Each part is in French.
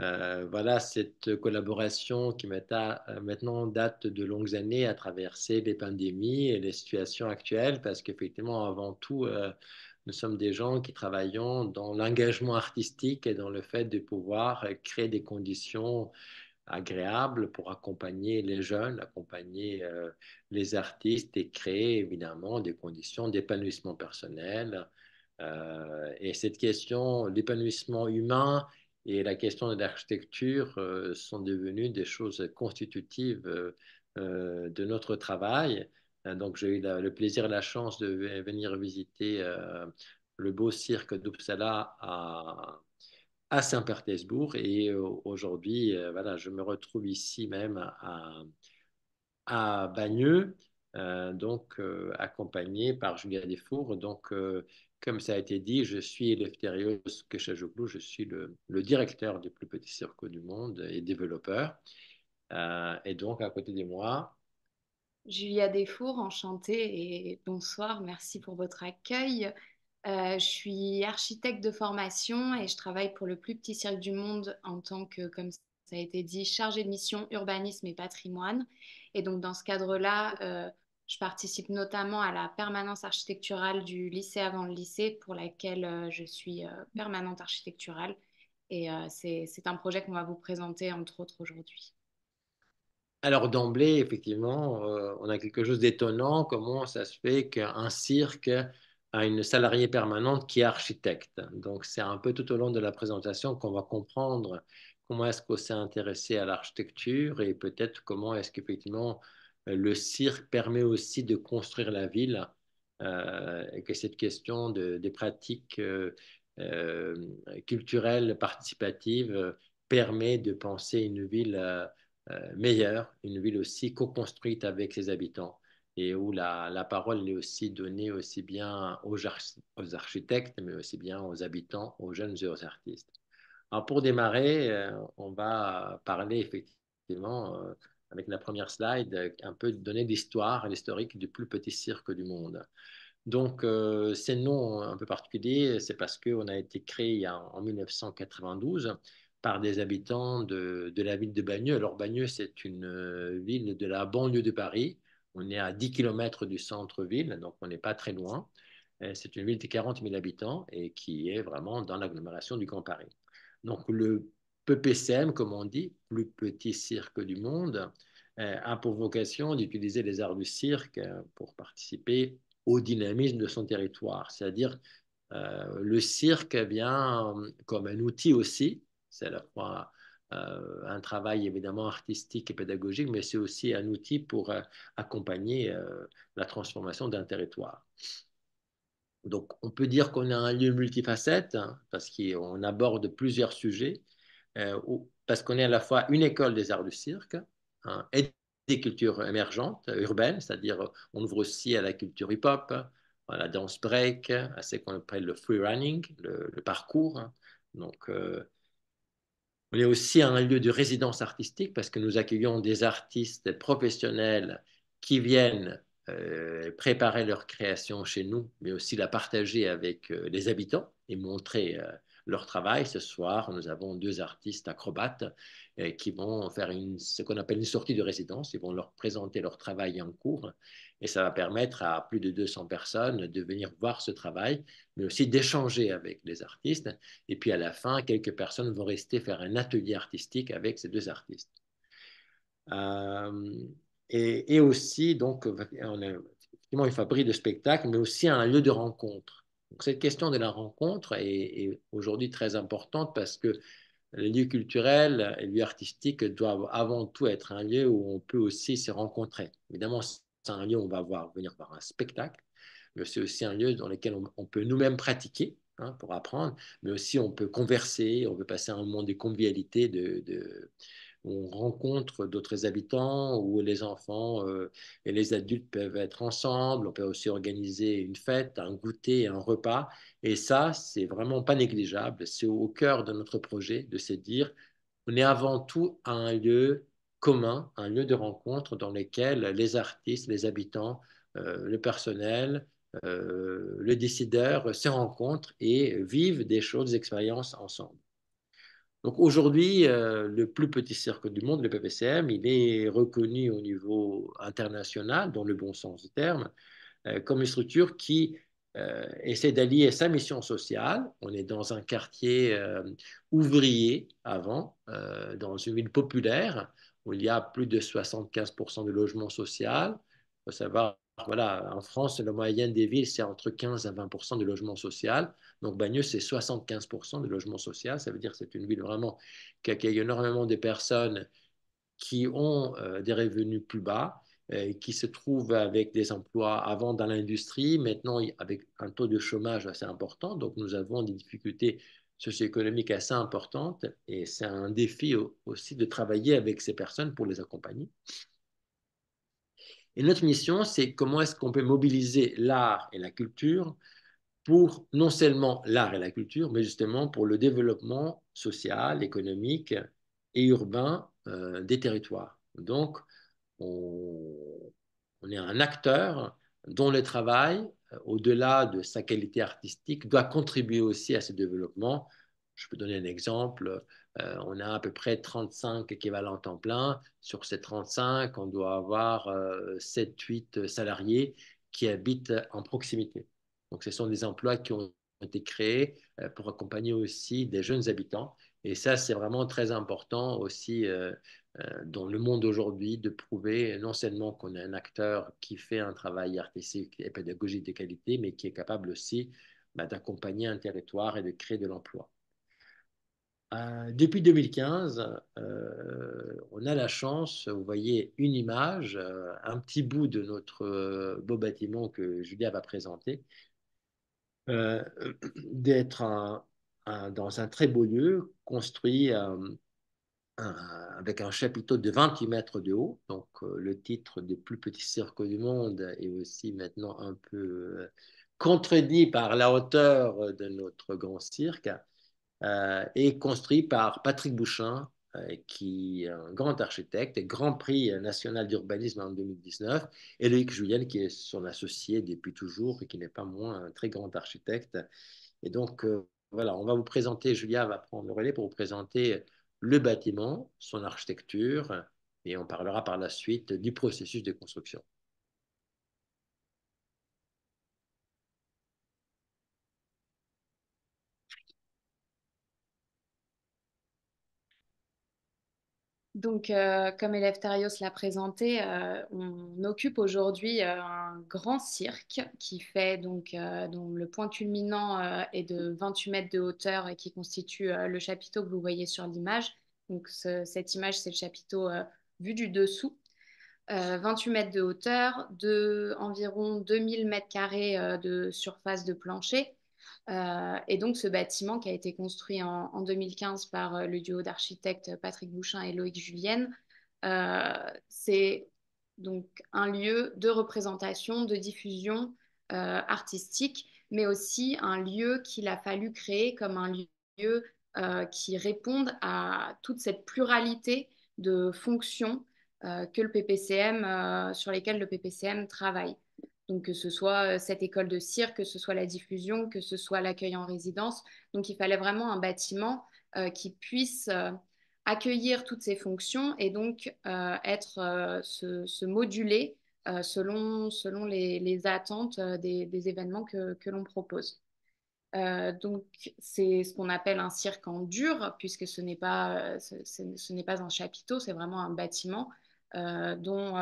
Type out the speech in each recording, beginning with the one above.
Euh, voilà, cette collaboration qui euh, maintenant date de longues années à traverser les pandémies et les situations actuelles, parce qu'effectivement, avant tout, euh, nous sommes des gens qui travaillons dans l'engagement artistique et dans le fait de pouvoir créer des conditions agréables pour accompagner les jeunes, accompagner les artistes et créer évidemment des conditions d'épanouissement personnel. et cette question, l'épanouissement humain et la question de l'architecture euh, sont devenues des choses constitutives euh, euh, de notre travail. Donc, j'ai eu le plaisir et la chance de venir visiter le beau cirque d'Uppsala à, Saint-Pétersbourg. Et aujourd'hui, voilà, je me retrouve ici même à, Bagneux, donc accompagné par Julia Desfour Donc, comme ça a été dit, je suis Eleftherios Keshajoglou, je suis le, directeur du plus petit cirque du monde et développeur. Euh, et donc, à côté de moi, Julia Desfours, enchantée et bonsoir, merci pour votre accueil. Euh, je suis architecte de formation et je travaille pour le plus petit cirque du monde en tant que, comme ça a été dit, chargée de mission urbanisme et patrimoine. Et donc dans ce cadre-là, euh, je participe notamment à la permanence architecturale du lycée avant le lycée, pour laquelle euh, je suis euh, permanente architecturale. Et euh, c'est un projet qu'on va vous présenter, entre autres, aujourd'hui. Alors d'emblée, effectivement, on a quelque chose d'étonnant. Comment ça se fait qu'un cirque a une salariée permanente qui est architecte. Donc, c'est un peu tout au long de la présentation qu'on va comprendre comment est-ce qu'on s'est intéressé à l'architecture et peut-être comment est-ce qu'effectivement le cirque permet aussi de construire la ville euh, et que cette question des pratiques euh, euh, culturelles participatives permet de penser une ville meilleure, une ville aussi co-construite avec ses habitants et où la, parole est aussi donnée aussi bien aux, aux, architectes, mais aussi bien aux habitants, aux jeunes et aux artistes. Alors pour démarrer, on va parler effectivement avec la première slide, euh, un peu donner l'histoire et l'historique du plus petit cirque du monde. Donc, euh, ces noms un peu particuliers, c'est parce qu'on a été créé en, en, 1992 par des habitants de, de la ville de Bagneux. Alors, Bagneux, c'est une euh, ville de la banlieue de Paris. On est à 10 km du centre-ville, donc on n'est pas très loin. C'est une ville de 40 000 habitants et qui est vraiment dans l'agglomération du Grand Paris. Donc, le PPCM, comme on dit, plus petit cirque du monde, euh, a pour vocation d'utiliser les arts du cirque euh, pour participer au dynamisme de son territoire. C'est-à-dire, euh, le cirque vient comme un outil aussi, c'est à la fois un travail évidemment artistique et pédagogique, mais c'est aussi un outil pour accompagner la transformation d'un territoire. Donc, on peut dire qu'on est un lieu multifacette, hein, parce qu'on aborde plusieurs sujets, euh, parce qu'on est à la fois une école des arts du cirque hein, et des cultures émergentes, euh, urbaines, c'est-à-dire euh, on ouvre aussi à la culture hip-hop, à la danse break, à ce qu'on appelle le free running, le, parcours. Donc, on est aussi un lieu de résidence artistique parce que nous accueillons des artistes professionnels qui viennent préparer leur création chez nous, mais aussi la partager avec les habitants et montrer leur travail. Ce soir, nous avons deux artistes acrobates euh, qui vont faire une, ce qu'on appelle une sortie de résidence. Ils vont leur présenter leur travail en cours et ça va permettre à plus de 200 personnes de venir voir ce travail, mais aussi d'échanger avec les artistes. Et puis à la fin, quelques personnes vont rester faire un atelier artistique avec ces deux artistes. Euh, et, aussi, donc, on a effectivement une fabrique de spectacles, mais aussi un lieu de rencontre cette question de la rencontre est, aujourd'hui très importante parce que les lieux culturels et les lieux artistiques doivent avant tout être un lieu où on peut aussi se rencontrer. Évidemment, c'est un lieu où on va voir, venir voir un spectacle, mais c'est aussi un lieu dans lequel on, on peut nous-mêmes pratiquer hein, pour apprendre, mais aussi on peut converser, on peut passer un moment de convivialité, de on rencontre d'autres habitants, où les enfants euh, et les adultes peuvent être ensemble. On peut aussi organiser une fête, un goûter, un repas. Et ça, c'est vraiment pas négligeable. C'est au cœur de notre projet de se dire, on est avant tout à un lieu commun, un lieu de rencontre dans lequel les artistes, les habitants, euh, le personnel, euh, le décideur se rencontrent et vivent des choses, des expériences ensemble. Donc aujourd'hui, euh, le plus petit cirque du monde, le PPCM, il est reconnu au niveau international, dans le bon sens du terme, euh, comme une structure qui euh, essaie d'allier sa mission sociale. On est dans un quartier ouvrier avant, dans une ville populaire, où il y a plus de 75% de logements sociaux. Il faut savoir, voilà, en France, la moyenne des villes, c'est entre 15 à 20% de logements sociaux. Donc Bagneux, c'est 75% de logements sociaux. Ça veut dire que c'est une ville vraiment qui accueille énormément de personnes qui ont euh, des revenus plus bas, euh, qui se trouvent avec des emplois avant dans l'industrie, maintenant avec un taux de chômage assez important. Donc nous avons des difficultés socio-économiques assez importantes et c'est un défi aussi de travailler avec ces personnes pour les accompagner. Et notre mission, c'est comment est-ce qu'on peut mobiliser l'art et la culture pour non seulement l'art et la culture, mais justement pour le développement social, économique et urbain euh, des territoires. Donc, on, est un acteur dont le travail, euh, au-delà de sa qualité artistique, doit contribuer aussi à ce développement. Je peux donner un exemple. Euh, on a à peu près 35 équivalents temps plein. Sur ces 35, on doit avoir 7-8 salariés qui habitent en proximité. Donc, ce sont des emplois qui ont été créés euh, pour accompagner aussi des jeunes habitants. Et ça, c'est vraiment très important aussi euh, euh, dans le monde aujourd'hui de prouver non seulement qu'on est un acteur qui fait un travail artistique et pédagogique de qualité, mais qui est capable aussi bah, d'accompagner un territoire et de créer de l'emploi. depuis 2015, on a la chance, vous voyez une image, un petit bout de notre beau bâtiment que Julia va présenter, euh, d'être dans un très beau lieu construit euh, avec un chapiteau de 28 mètres de haut. Donc, euh, le titre des plus petits cirque du monde est aussi maintenant un peu contredit par la hauteur de notre grand cirque et construit par Patrick Bouchin, euh, qui est un grand architecte, grand prix national d'urbanisme en 2019, et Loïc Julien, qui est son associé depuis toujours et qui n'est pas moins un très grand architecte. Et donc, euh, voilà, on va vous présenter, Julia va prendre le relais pour vous présenter le bâtiment, son architecture, et on parlera par la suite du processus de construction. Donc, euh, comme Eleftherios l'a présenté, euh, on occupe aujourd'hui euh, un grand cirque qui fait donc, dont le point culminant est de 28 mètres de hauteur et qui constitue le chapiteau que vous voyez sur l'image. Donc, cette image, c'est le chapiteau vu du dessous. 28 mètres de hauteur, de environ 2000 mètres carrés de surface de plancher euh, et donc ce bâtiment qui a été construit en, 2015 par euh, le duo d'architectes Patrick Bouchin et Loïc Julienne, euh, c'est donc un lieu de représentation, de diffusion artistique, mais aussi un lieu qu'il a fallu créer comme un lieu qui réponde à toute cette pluralité de fonctions que le PPCM, sur lesquelles le PPCM travaille. Donc, que ce soit euh, cette école de cirque, que ce soit la diffusion, que ce soit l'accueil en résidence. Donc, il fallait vraiment un bâtiment euh, qui puisse euh, accueillir toutes ces fonctions et donc être, se, moduler selon, selon les, attentes des, événements que, l'on propose. donc, c'est ce qu'on appelle un cirque en dur, puisque ce n'est pas, ce n'est pas un chapiteau, c'est vraiment un bâtiment dont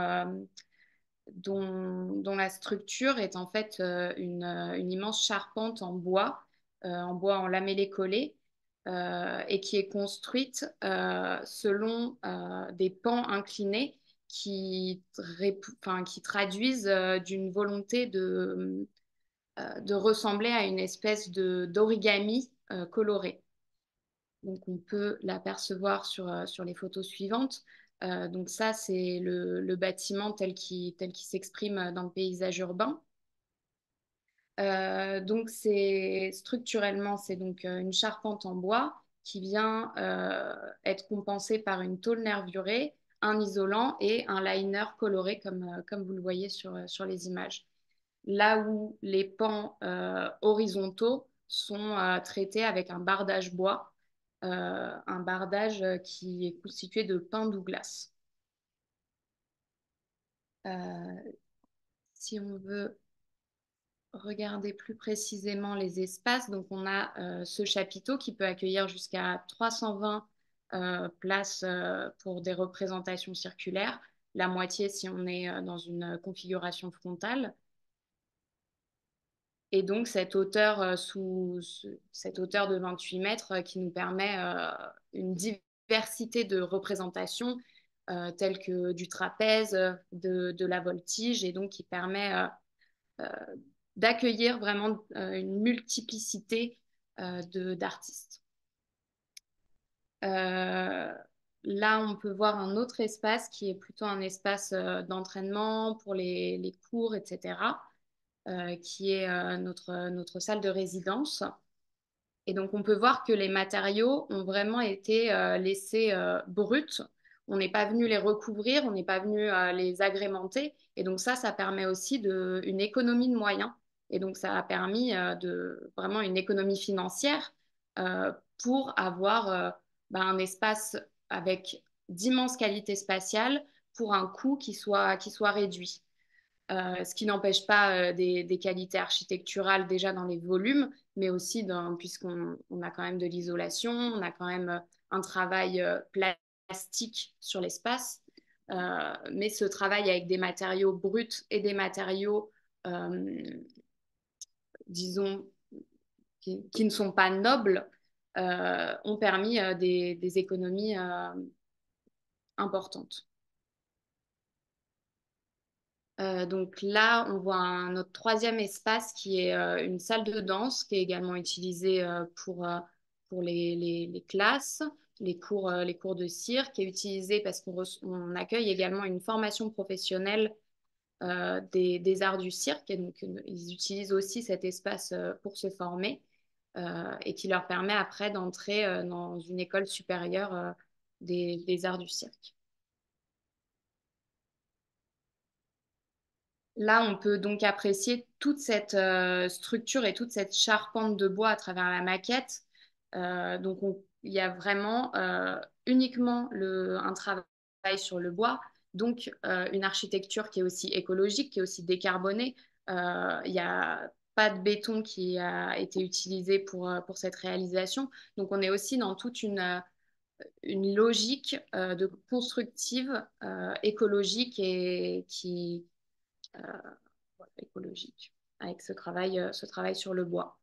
dont, la structure est en fait euh, euh, une, immense charpente en bois, euh, en bois en lamellé collé, et qui est construite selon des pans inclinés qui, traduisent d'une volonté de, ressembler à une espèce d'origami coloré. Donc on peut l'apercevoir sur, sur les photos suivantes. Euh, donc ça, c'est le, bâtiment tel qu'il s'exprime dans le paysage urbain. Euh, donc c'est structurellement, c'est donc euh, une charpente en bois qui vient être compensée par une tôle nervurée, un isolant et un liner coloré comme, vous le voyez sur, les images. Là où les pans horizontaux sont traités avec un bardage bois euh, un bardage euh, qui est constitué de pain Douglas. Euh, si on veut regarder plus précisément les espaces, donc on a ce chapiteau qui peut accueillir jusqu'à 320 places pour des représentations circulaires, la moitié si on est dans une configuration frontale, et donc, cette hauteur euh, sous, de 28 mètres euh, qui nous permet euh, une diversité de représentations telles que du trapèze, de, la voltige, et donc qui permet d'accueillir vraiment une multiplicité d'artistes. là, on peut voir un autre espace qui est plutôt un espace d'entraînement pour les cours, etc. Euh, qui est euh, notre, euh, notre salle de résidence. Et donc, on peut voir que les matériaux ont vraiment été laissés bruts. On n'est pas venu les recouvrir, on n'est pas venu les agrémenter. Et donc, ça, ça permet aussi de, une économie de moyens. Et donc, ça a permis de, vraiment une économie financière pour avoir bah, un espace avec d'immenses qualités spatiales pour un coût qui soit, qui soit réduit. Euh, ce qui n'empêche pas euh, des, qualités architecturales déjà dans les volumes, mais aussi puisqu'on a quand même de l'isolation, on a quand même euh, un travail plastique sur l'espace. mais ce travail avec des matériaux bruts et des matériaux, disons, qui, ne sont pas nobles, ont permis des, économies importantes. Euh, donc là, on voit notre troisième espace qui est euh, une salle de danse qui est également utilisée euh, pour, les, classes, les cours, de cirque, qui est utilisée parce qu'on accueille également une formation professionnelle des, arts du cirque. Et donc, ils utilisent aussi cet espace pour se former et qui leur permet après d'entrer dans une école supérieure des arts du cirque. Là, on peut donc apprécier toute cette euh, structure et toute cette charpente de bois à travers la maquette. Euh, donc, il y a vraiment euh, uniquement un travail sur le bois, donc une architecture qui est aussi écologique, qui est aussi décarbonée. Il n'y a pas de béton qui a été utilisé pour, cette réalisation. Donc, on est aussi dans toute une, une logique de constructive écologique et qui euh, écologique avec ce travail, euh, ce travail sur le bois.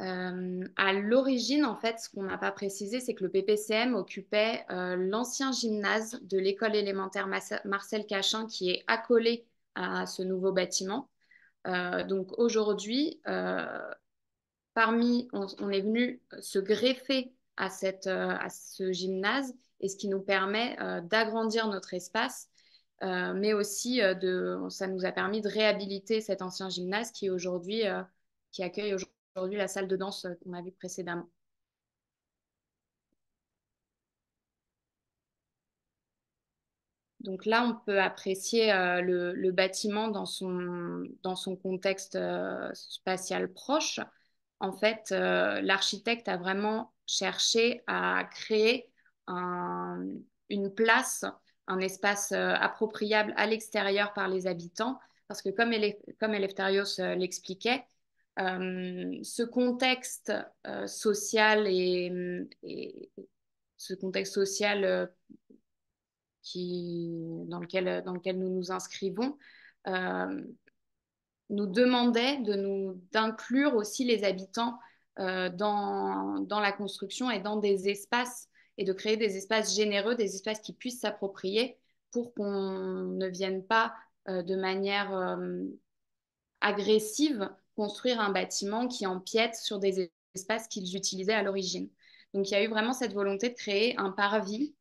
Euh, à l'origine, en fait, ce qu'on n'a pas précisé, c'est que le PPCM occupait l'ancien gymnase de l'école élémentaire Marcel Cachin qui est accolé à ce nouveau bâtiment. donc aujourd'hui, parmi, on, est venu euh, se greffer à, euh, à ce gymnase et ce qui nous permet euh, d'agrandir notre espace, mais aussi de, ça nous a permis de réhabiliter cet ancien gymnase qui aujourd'hui, qui accueille aujourd'hui la salle de danse qu'on a vue précédemment. Donc là, on peut apprécier le, bâtiment dans son, dans son contexte spatial proche en fait, euh, l'architecte a vraiment cherché à créer une place, un espace euh, appropriable à l'extérieur par les habitants, parce que comme, comme Eleftherios euh, l'expliquait, ce contexte social et, hum, et, ce contexte social qui, dans, lequel, dans lequel nous nous inscrivons nous demandait de d'inclure aussi les habitants euh, dans, la construction et dans des espaces et de créer des espaces généreux, des espaces qui puissent s'approprier pour qu'on ne vienne pas euh, de manière euh, agressive construire un bâtiment qui empiète sur des espaces qu'ils utilisaient à l'origine. Donc il y a eu vraiment cette volonté de créer un parvis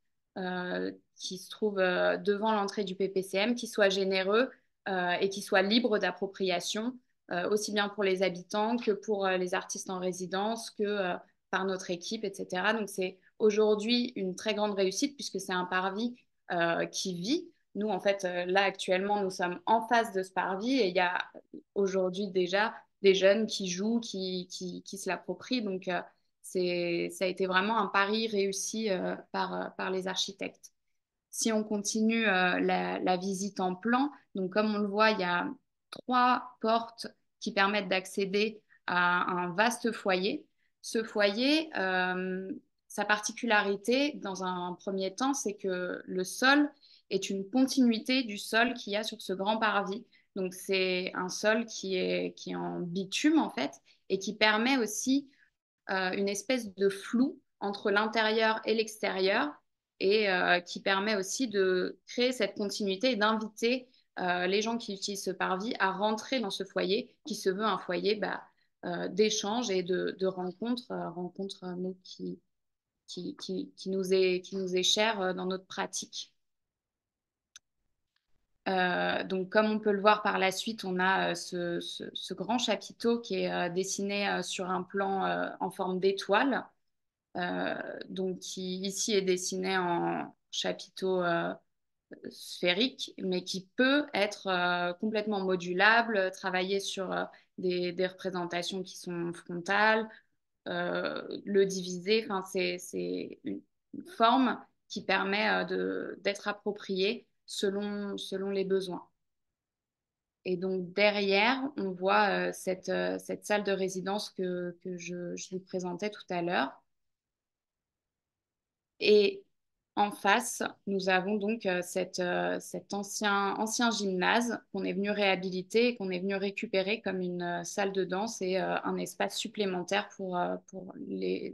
qui se trouve devant l'entrée du PPCM, qui soit généreux, euh, et qui soit libre d'appropriation, euh, aussi bien pour les habitants que pour euh, les artistes en résidence, que par notre équipe, etc. Donc c'est aujourd'hui une très grande réussite puisque c'est un parvis qui vit. Nous, en fait, là actuellement, nous sommes en face de ce parvis et il y a aujourd'hui déjà des jeunes qui jouent, qui, qui, se l'approprient. Donc, ça a été vraiment un pari réussi par, par les architectes si on continue euh, la, visite en plan, donc comme on le voit, il y a trois portes qui permettent d'accéder à un vaste foyer. Ce foyer, euh, sa particularité dans un premier temps, c'est que le sol est une continuité du sol qu'il y a sur ce grand parvis. Donc c'est un sol qui est, qui est en bitume en fait et qui permet aussi euh, une espèce de flou entre l'intérieur et l'extérieur et euh, qui permet aussi de créer cette continuité et d'inviter euh, les gens qui utilisent ce parvis à rentrer dans ce foyer qui se veut un foyer bah, euh, d'échange et de, rencontre, rencontre qui, nous est, qui nous est cher dans notre pratique. donc, comme on peut le voir par la suite, on a ce grand chapiteau qui est dessiné sur un plan en forme d'étoile euh, donc qui ici est dessiné en chapiteau euh, sphérique, mais qui peut être euh, complètement modulable, travailler sur des, représentations qui sont frontales, le diviser. Enfin, c'est une forme qui permet d'être appropriée selon, les besoins. Et donc derrière, on voit cette, salle de résidence que, je vous présentais tout à l'heure, et en face, nous avons donc euh, euh, cet ancien, ancien gymnase qu'on est venu réhabiliter et qu'on est venu récupérer comme une euh, salle de danse et un espace supplémentaire pour, pour les,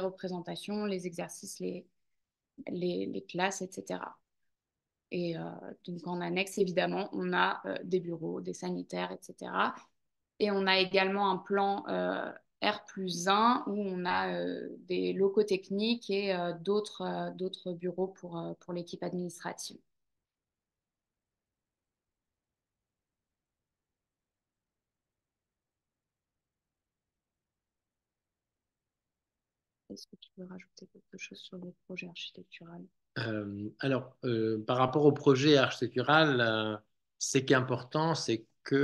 représentations, les exercices, les, classes, etc. Et donc en annexe, évidemment, on a des bureaux, des sanitaires, etc. Et on a également un plan R plus 1 où on a euh, des locaux techniques et euh, d'autres euh, d'autres bureaux pour, pour l'équipe administrative. Est-ce que tu veux rajouter quelque chose sur le projet architectural Alors, par rapport au projet architectural, ce qui est important, c'est que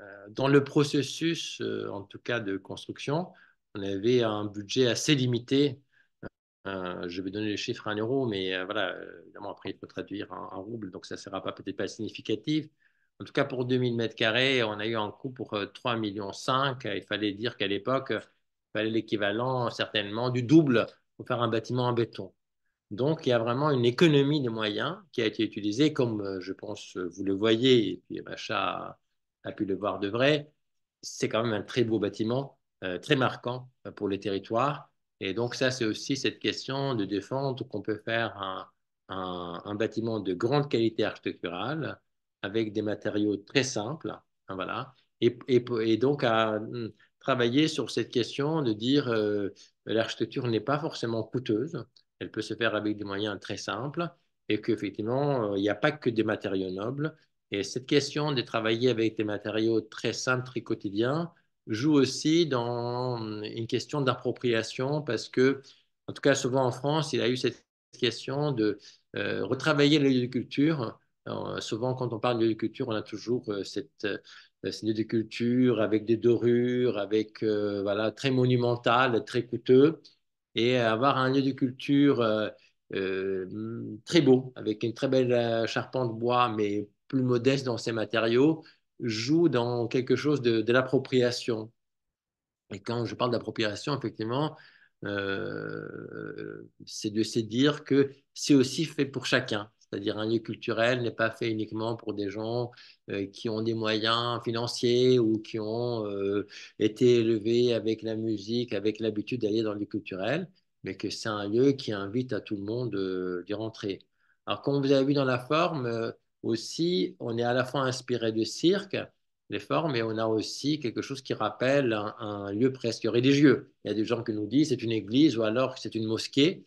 euh, dans le processus, euh, en tout cas de construction, on avait un budget assez limité. Euh, je vais donner les chiffres en euros, mais voilà, évidemment, après, il faut traduire en, en roubles, donc ça ne sera pas peut-être pas significatif. En tout cas, pour 2000 m carrés, on a eu un coût pour 3,5 millions. Il fallait dire qu'à l'époque, il fallait l'équivalent certainement du double pour faire un bâtiment en béton. Donc, il y a vraiment une économie de moyens qui a été utilisée, comme euh, je pense euh, vous le voyez, et puis Macha eh ben, a pu le voir de vrai. C'est quand même un très beau bâtiment, euh, très marquant pour les territoires. Et donc, ça, c'est aussi cette question de défendre qu'on peut faire un, bâtiment de grande qualité architecturale avec des matériaux très simples. Hein, voilà. Et, donc, à hmm, travailler sur cette question de dire que l'architecture n'est pas forcément coûteuse elle peut se faire avec des moyens très simples et qu'effectivement, euh, il n'y a pas que des matériaux nobles. Et cette question de travailler avec des matériaux très simples, très quotidiens, joue aussi dans hum, une question d'appropriation parce que, en tout cas, souvent en France, il y a eu cette question de euh, retravailler l'agriculture. souvent, quand on parle d'agriculture, on a toujours euh, cette, de culture avec des dorures, avec, voilà, très monumental, très coûteux et avoir un lieu de culture euh, euh, très beau, avec une très belle euh, charpente bois, mais plus modeste dans ses matériaux, joue dans quelque chose de, l'appropriation. Et quand je parle d'appropriation, effectivement, c'est de se dire que c'est aussi fait pour chacun. C'est-à-dire un lieu culturel n'est pas fait uniquement pour des gens euh, qui ont des moyens financiers ou qui ont euh, été élevés avec la musique, avec l'habitude d'aller dans le lieu culturel, mais que c'est un lieu qui invite à tout le monde euh, d'y rentrer. Alors, comme vous avez vu dans la forme, aussi, on est à la fois inspiré de cirque, les formes, et on a aussi quelque chose qui rappelle un, un lieu presque religieux. Il y a des gens qui nous disent c'est une église ou alors c'est une mosquée.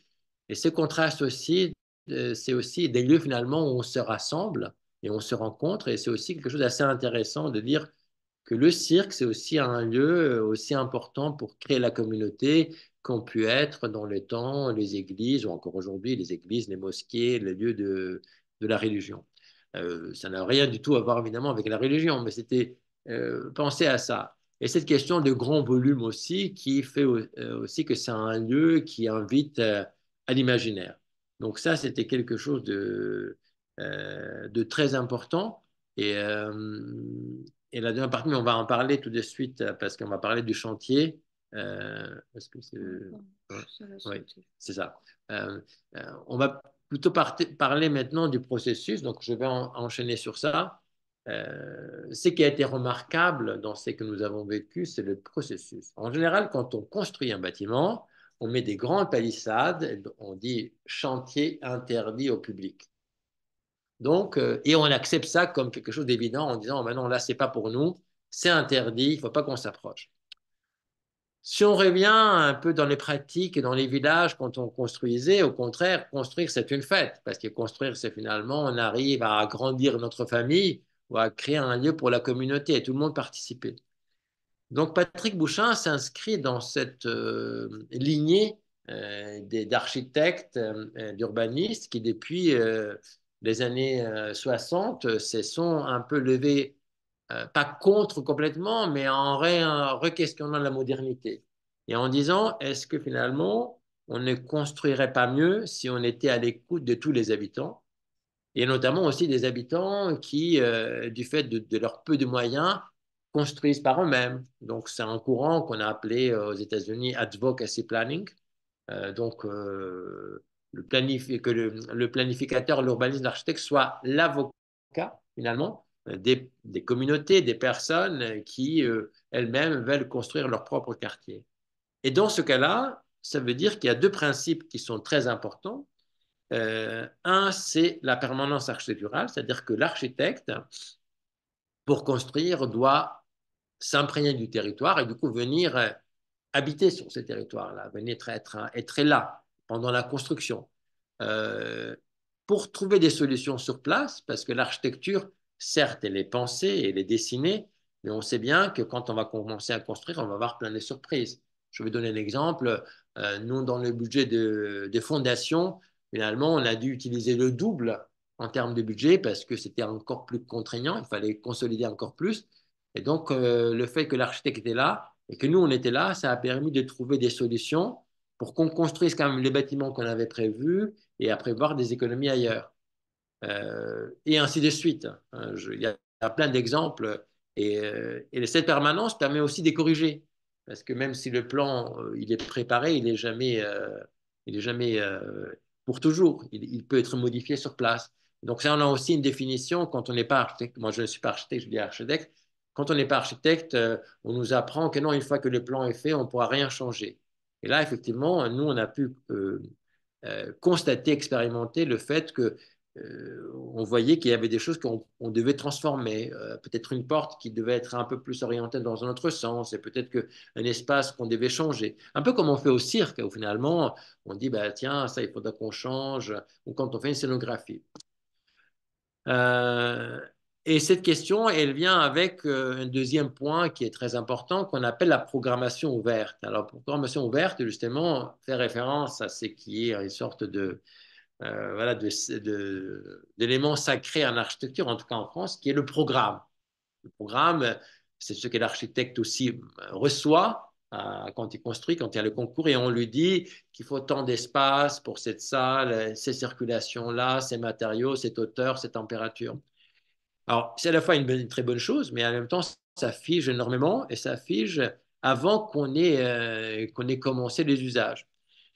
Et ce contraste aussi euh, c'est aussi des lieux finalement où on se rassemble et on se rencontre. Et c'est aussi quelque chose d'assez intéressant de dire que le cirque, c'est aussi un lieu euh, aussi important pour créer la communauté qu'ont pu être dans le temps les églises, ou encore aujourd'hui les églises, les mosquées, les lieux de, de la religion. Euh, ça n'a rien du tout à voir évidemment avec la religion, mais c'était penser à ça. Et cette question de grand volume aussi, qui fait aussi que c'est un lieu qui invite à l'imaginaire. Donc ça, c'était quelque chose de, euh, très important. Euh, et, la deuxième partie, on va en parler tout de suite parce qu'on va parler du chantier. Est-ce euh, que c'est c'est ça On va plutôt parler maintenant du processus. Donc je vais enchaîner sur ça. ce qui a été remarquable dans ce que nous avons vécu, c'est le processus. En général, quand on construit un bâtiment, on met des grandes palissades, on dit chantier interdit au public. Donc, euh, et on accepte ça comme quelque chose d'évident en disant, maintenant là, c'est pas pour nous, c'est interdit, il ne faut pas qu'on s'approche. Si on revient un peu dans les pratiques et dans les villages, quand on construisait, au contraire, construire, c'est une fête, parce que construire, c'est finalement, on arrive à agrandir notre famille ou à créer un lieu pour la communauté et tout le monde participer. Donc Patrick Bouchin s'inscrit dans cette euh, lignée euh, d'architectes, euh, d'urbanistes qui depuis les années 60 se sont un peu levés, pas contre complètement, mais en re-questionnant la modernité et en disant est-ce que finalement on ne construirait pas mieux si on était à l'écoute de tous les habitants et notamment aussi des habitants qui, du fait de leur peu de moyens, construisent par eux-mêmes. Donc, c'est un courant qu'on a appelé euh, aux États-Unis advocacy planning. Euh, donc, euh, le que le, planificateur, l'urbaniste, l'architecte soit l'avocat, finalement, des, des, communautés, des personnes qui elles-mêmes veulent construire leur propre quartier. Et dans ce cas-là, ça veut dire qu'il y a deux principes qui sont très importants. un, c'est la permanence architecturale, c'est-à-dire que l'architecte, pour construire, doit s'imprégner du territoire et du coup venir euh, habiter sur ces territoires-là, venir être, être, là pendant la construction. Euh, pour trouver des solutions sur place, parce que l'architecture, certes, elle est pensée, elle est dessinée, mais on sait bien que quand on va commencer à construire, on va avoir plein de surprises. Je vais donner un exemple. Euh, nous, dans le budget des fondations, finalement, on a dû utiliser le double en termes de budget parce que c'était encore plus contraignant, il fallait consolider encore plus. Et donc, euh, le fait que l'architecte était là et que nous, on était là, ça a permis de trouver des solutions pour qu'on construise quand même les bâtiments qu'on avait prévus et après voir des économies ailleurs. Euh, et ainsi de suite. Hein. Il y, a plein d'exemples. Et, euh, cette permanence permet aussi de corriger. Parce que même si le plan, il est préparé, il n'est jamais, il est jamais pour toujours. Il, il, peut être modifié sur place. Donc ça, on a aussi une définition quand on n'est pas architecte. Moi, je ne suis pas architecte, je dis architecte quand on n'est pas architecte, euh, on nous apprend que non, une fois que le plan est fait, on ne pourra rien changer. Et là, effectivement, nous, on a pu euh, euh, constater, expérimenter le fait que on voyait qu'il y avait des choses qu'on devait transformer. peut-être une porte qui devait être un peu plus orientée dans un autre sens, et peut-être un espace qu'on devait changer. Un peu comme on fait au cirque, où finalement, on dit, bah, tiens, ça, il faudra qu'on change, ou quand on fait une scénographie. Euh, et cette question, elle vient avec euh, un deuxième point qui est très important, qu'on appelle la programmation ouverte. Alors, programmation ouverte, justement, fait référence à ce qui est une sorte de euh, voilà, d'éléments sacrés en architecture, en tout cas en France, qui est le programme. Le programme, c'est ce que l'architecte aussi euh, reçoit euh, quand il construit, quand il y a le concours, et on lui dit qu'il faut tant d'espace pour cette salle, ces circulations-là, ces matériaux, cette hauteur, ces températures. Alors, c'est à la fois une, très bonne chose, mais en même temps, ça fige énormément et ça fige avant euh, qu'on ait, commencé les usages.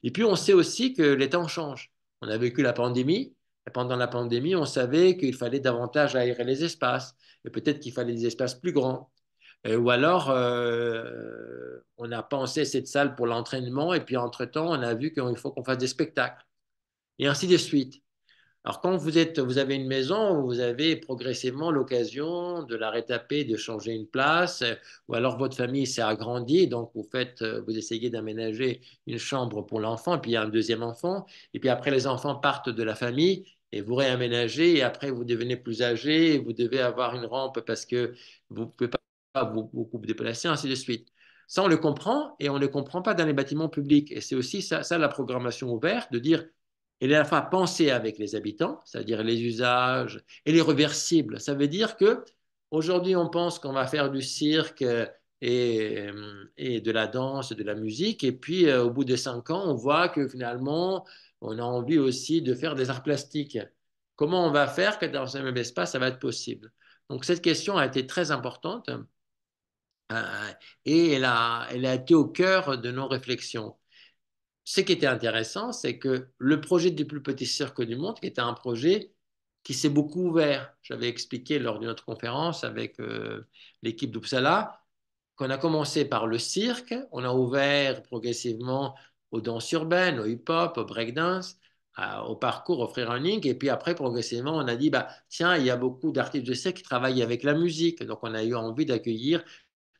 Et puis, on sait aussi que les temps changent. On a vécu la pandémie. Et pendant la pandémie, on savait qu'il fallait davantage aérer les espaces et peut-être qu'il fallait des espaces plus grands. Euh, ou alors, euh, on a pensé cette salle pour l'entraînement et puis entre-temps, on a vu qu'il faut qu'on fasse des spectacles. Et ainsi de suite. Alors quand vous, êtes, vous avez une maison, vous avez progressivement l'occasion de la rétaper, de changer une place, ou alors votre famille s'est agrandie, donc vous, faites, euh, vous essayez d'aménager une chambre pour l'enfant, puis il y a un deuxième enfant, et puis après les enfants partent de la famille, et vous réaménagez, et après vous devenez plus âgé, vous devez avoir une rampe parce que vous ne pouvez pas vous, déplacer, ainsi de suite. Ça, on le comprend et on ne le comprend pas dans les bâtiments publics. Et c'est aussi ça, la programmation ouverte, de dire elle est à la fois pensée avec les habitants, c'est-à-dire les usages, et les reversibles. Ça veut dire que aujourd'hui on pense qu'on va faire du cirque et, euh, de la danse, de la musique, et puis euh, au bout de cinq ans, on voit que finalement, on a envie aussi de faire des arts plastiques. Comment on va faire que dans un même espace, ça va être possible Donc cette question a été très importante euh, et elle a été au cœur de nos réflexions ce qui était intéressant, c'est que le projet du plus petit cirque du monde, qui était un projet qui s'est beaucoup ouvert, j'avais expliqué lors d'une autre conférence avec euh, l'équipe d'Uppsala, qu'on a commencé par le cirque, on a ouvert progressivement aux danses urbaines, au hip-hop, au breakdance, au parcours, au freerunning, et puis après, progressivement, on a dit, bah, tiens, il y a beaucoup d'artistes de cirque qui travaillent avec la musique, donc on a eu envie d'accueillir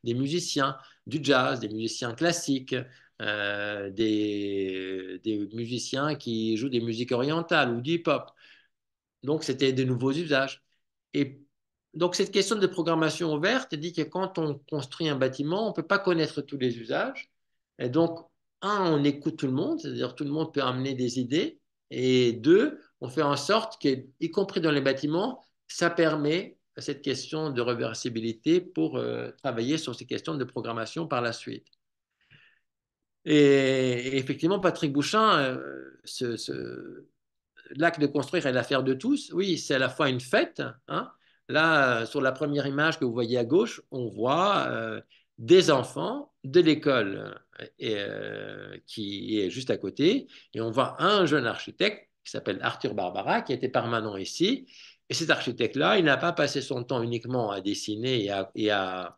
des musiciens du jazz, des musiciens classiques, euh, des, musiciens qui jouent des musiques orientales ou du hip-hop. Donc, c'était des nouveaux usages. Et donc, cette question de programmation ouverte dit que quand on construit un bâtiment, on ne peut pas connaître tous les usages. Et donc, un, on écoute tout le monde, c'est-à-dire tout le monde peut amener des idées. Et deux, on fait en sorte que, y compris dans les bâtiments, ça permet cette question de réversibilité pour euh, travailler sur ces questions de programmation par la suite. Et, effectivement, Patrick Bouchin, euh, ce, l'acte de construire est l'affaire de tous. Oui, c'est à la fois une fête. Hein. Là, euh, sur la première image que vous voyez à gauche, on voit euh, des enfants de l'école qui est juste à côté. Et on voit un jeune architecte qui s'appelle Arthur Barbara, qui était permanent ici. Et cet architecte-là, il n'a pas passé son temps uniquement à dessiner et à,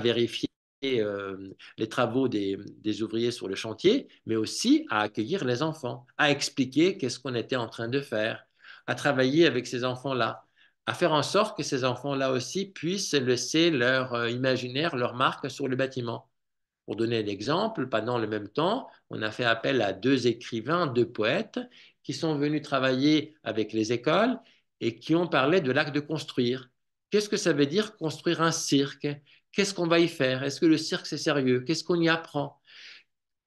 vérifier euh, les travaux des, ouvriers sur le chantier, mais aussi à accueillir les enfants, à expliquer qu'est-ce qu'on était en train de faire, à travailler avec ces enfants-là, à faire en sorte que ces enfants-là aussi puissent laisser leur euh, imaginaire, leur marque sur le bâtiment. Pour donner un exemple, pendant le même temps, on a fait appel à deux écrivains, deux poètes qui sont venus travailler avec les écoles et qui ont parlé de l'acte de construire. Qu'est-ce que ça veut dire construire un cirque Qu'est-ce qu'on va y faire Est-ce que le cirque, c'est sérieux Qu'est-ce qu'on y apprend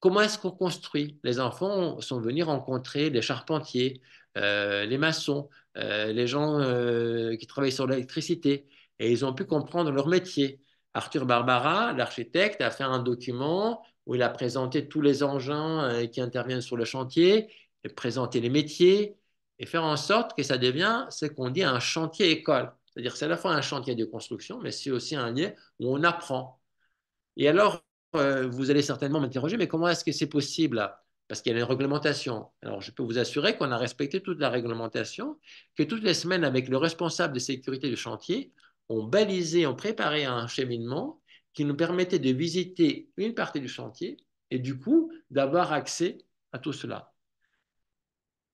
Comment est-ce qu'on construit Les enfants sont venus rencontrer les charpentiers, euh, les maçons, euh, les gens euh, qui travaillent sur l'électricité, et ils ont pu comprendre leur métier. Arthur Barbara, l'architecte, a fait un document où il a présenté tous les engins qui interviennent sur le chantier, et présenté les métiers, et faire en sorte que ça devienne ce qu'on dit un chantier école. C'est-à-dire que c'est à la fois un chantier de construction, mais c'est aussi un lieu où on apprend. Et alors, euh, vous allez certainement m'interroger, mais comment est-ce que c'est possible Parce qu'il y a une réglementation. Alors, je peux vous assurer qu'on a respecté toute la réglementation, que toutes les semaines, avec le responsable de sécurité du chantier, on balisait, on préparait un cheminement qui nous permettait de visiter une partie du chantier et du coup d'avoir accès à tout cela.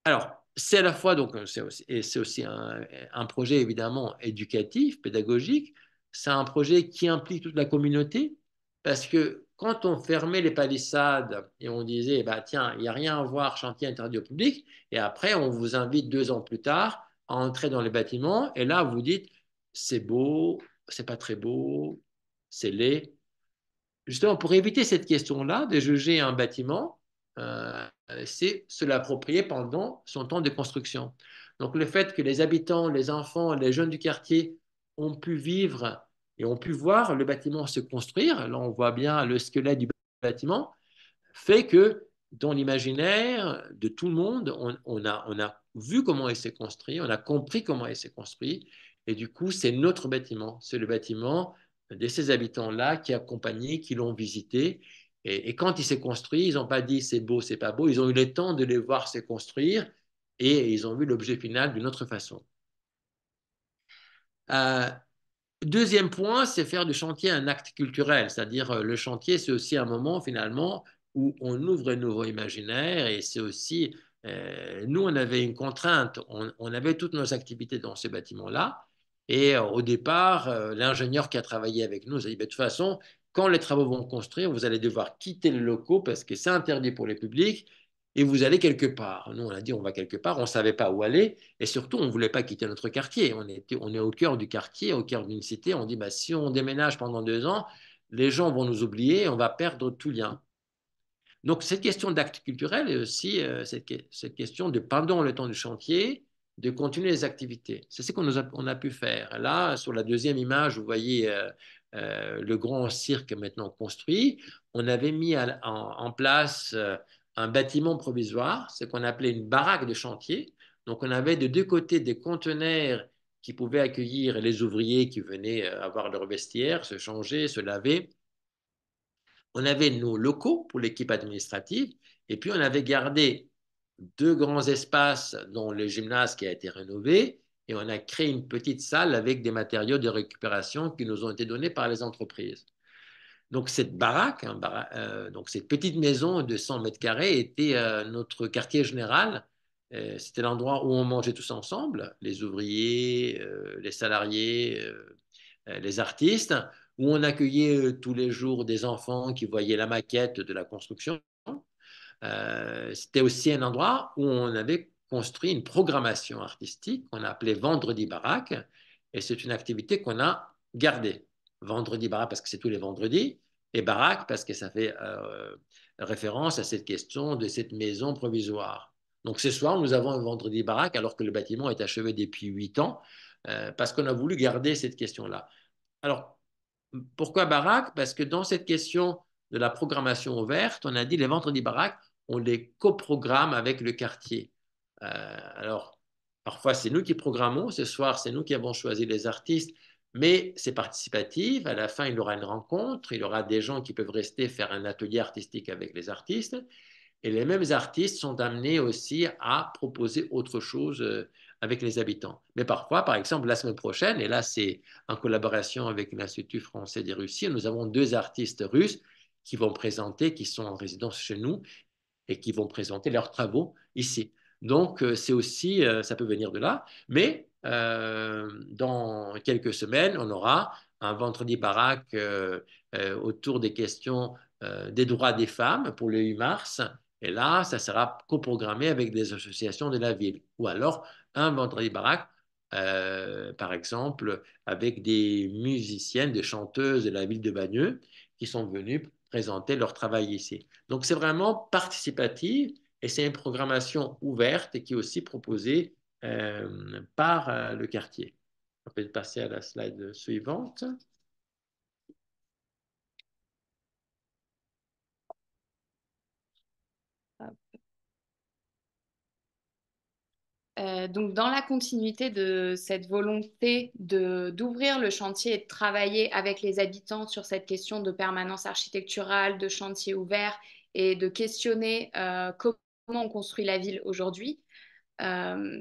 Alors, c'est à la fois, donc, c'est et c'est aussi un, projet évidemment éducatif, pédagogique, c'est un projet qui implique toute la communauté, parce que quand on fermait les palissades et on disait, bah tiens, il n'y a rien à voir, chantier interdit au public, et après, on vous invite deux ans plus tard à entrer dans les bâtiments, et là, vous dites, c'est beau, c'est pas très beau, c'est laid. Justement, pour éviter cette question-là, de juger un bâtiment, c'est euh, se l'approprier pendant son temps de construction. Donc le fait que les habitants, les enfants, les jeunes du quartier ont pu vivre et ont pu voir le bâtiment se construire, là on voit bien le squelette du bâtiment, fait que dans l'imaginaire de tout le monde, on, a, a vu comment il s'est construit, on a compris comment il s'est construit, et du coup c'est notre bâtiment, c'est le bâtiment de ces habitants-là qui accompagnaient, qui l'ont visité et, quand il s'est construit, ils n'ont pas dit c'est beau, c'est pas beau. Ils ont eu le temps de les voir se construire et ils ont vu l'objet final d'une autre façon. Euh, deuxième point, c'est faire du chantier un acte culturel, c'est-à-dire euh, le chantier, c'est aussi un moment finalement où on ouvre un nouveau imaginaire et c'est aussi, euh, nous, on avait une contrainte, on, avait toutes nos activités dans ce bâtiment-là. Et au départ, l'ingénieur qui a travaillé avec nous nous a dit, bah, de toute façon, quand les travaux vont construire, vous allez devoir quitter le locaux parce que c'est interdit pour les publics et vous allez quelque part. Nous, on a dit on va quelque part, on ne savait pas où aller, et surtout, on ne voulait pas quitter notre quartier. On, était, on est au cœur du quartier, au cœur d'une cité. On dit bah, si on déménage pendant deux ans, les gens vont nous oublier, on va perdre tout lien. Donc, cette question d'acte culturel et aussi euh, cette, question de pendant le temps du chantier, de continuer les activités. C'est ce qu'on a, pu faire. Là, sur la deuxième image, vous voyez euh, euh, le grand cirque maintenant construit, on avait mis en, en, place euh, un bâtiment provisoire, ce qu'on appelait une baraque de chantier. Donc on avait de deux côtés des conteneurs qui pouvaient accueillir les ouvriers qui venaient euh, avoir leur vestiaire, se changer, se laver. On avait nos locaux pour l'équipe administrative et puis on avait gardé deux grands espaces, dont le gymnase qui a été rénové et on a créé une petite salle avec des matériaux de récupération qui nous ont été donnés par les entreprises. Donc cette baraque, hein, euh, donc cette petite maison de 100 mètres carrés était euh, notre quartier général. Euh, c'était l'endroit où on mangeait tous ensemble, les ouvriers, les salariés, les artistes, où on accueillait tous les jours des enfants qui voyaient la maquette de la construction. C'était aussi un endroit où on avait construit une programmation artistique qu'on a appelée Vendredi Baraque, et c'est une activité qu'on a gardée. Vendredi Baraque parce que c'est tous les vendredis, et Baraque parce que ça fait euh, référence à cette question de cette maison provisoire. Donc ce soir, nous avons un Vendredi Baraque alors que le bâtiment est achevé depuis huit ans, euh, parce qu'on a voulu garder cette question-là. Alors, pourquoi Baraque Parce que dans cette question de la programmation ouverte, on a dit les vendredis Baraque, on les coprogramme avec le quartier. Euh, alors, parfois, c'est nous qui programmons. Ce soir, c'est nous qui avons choisi les artistes. Mais c'est participatif. À la fin, il y aura une rencontre. Il y aura des gens qui peuvent rester faire un atelier artistique avec les artistes. Et les mêmes artistes sont amenés aussi à proposer autre chose euh, avec les habitants. Mais parfois, par exemple, la semaine prochaine, et là, c'est en collaboration avec l'Institut français des Russies, nous avons deux artistes russes qui vont présenter, qui sont en résidence chez nous et qui vont présenter leurs travaux ici. Donc, euh, c'est aussi, euh, ça peut venir de là. Mais euh, dans quelques semaines, on aura un vendredi baraque autour des questions des droits des femmes pour le 8 mars. Et là, ça sera coprogrammé avec des associations de la ville. Ou alors, un vendredi baraque, par exemple, avec des musiciennes, des chanteuses de la ville de Bagneux qui sont venues présenter leur travail ici. Donc, c'est vraiment participatif et c'est une programmation ouverte et qui est aussi proposée euh, par euh, le quartier. On peut passer à la slide suivante. Euh, donc, dans la continuité de cette volonté d'ouvrir le chantier et de travailler avec les habitants sur cette question de permanence architecturale, de chantier ouvert et de questionner comment on construit la ville aujourd'hui. Euh,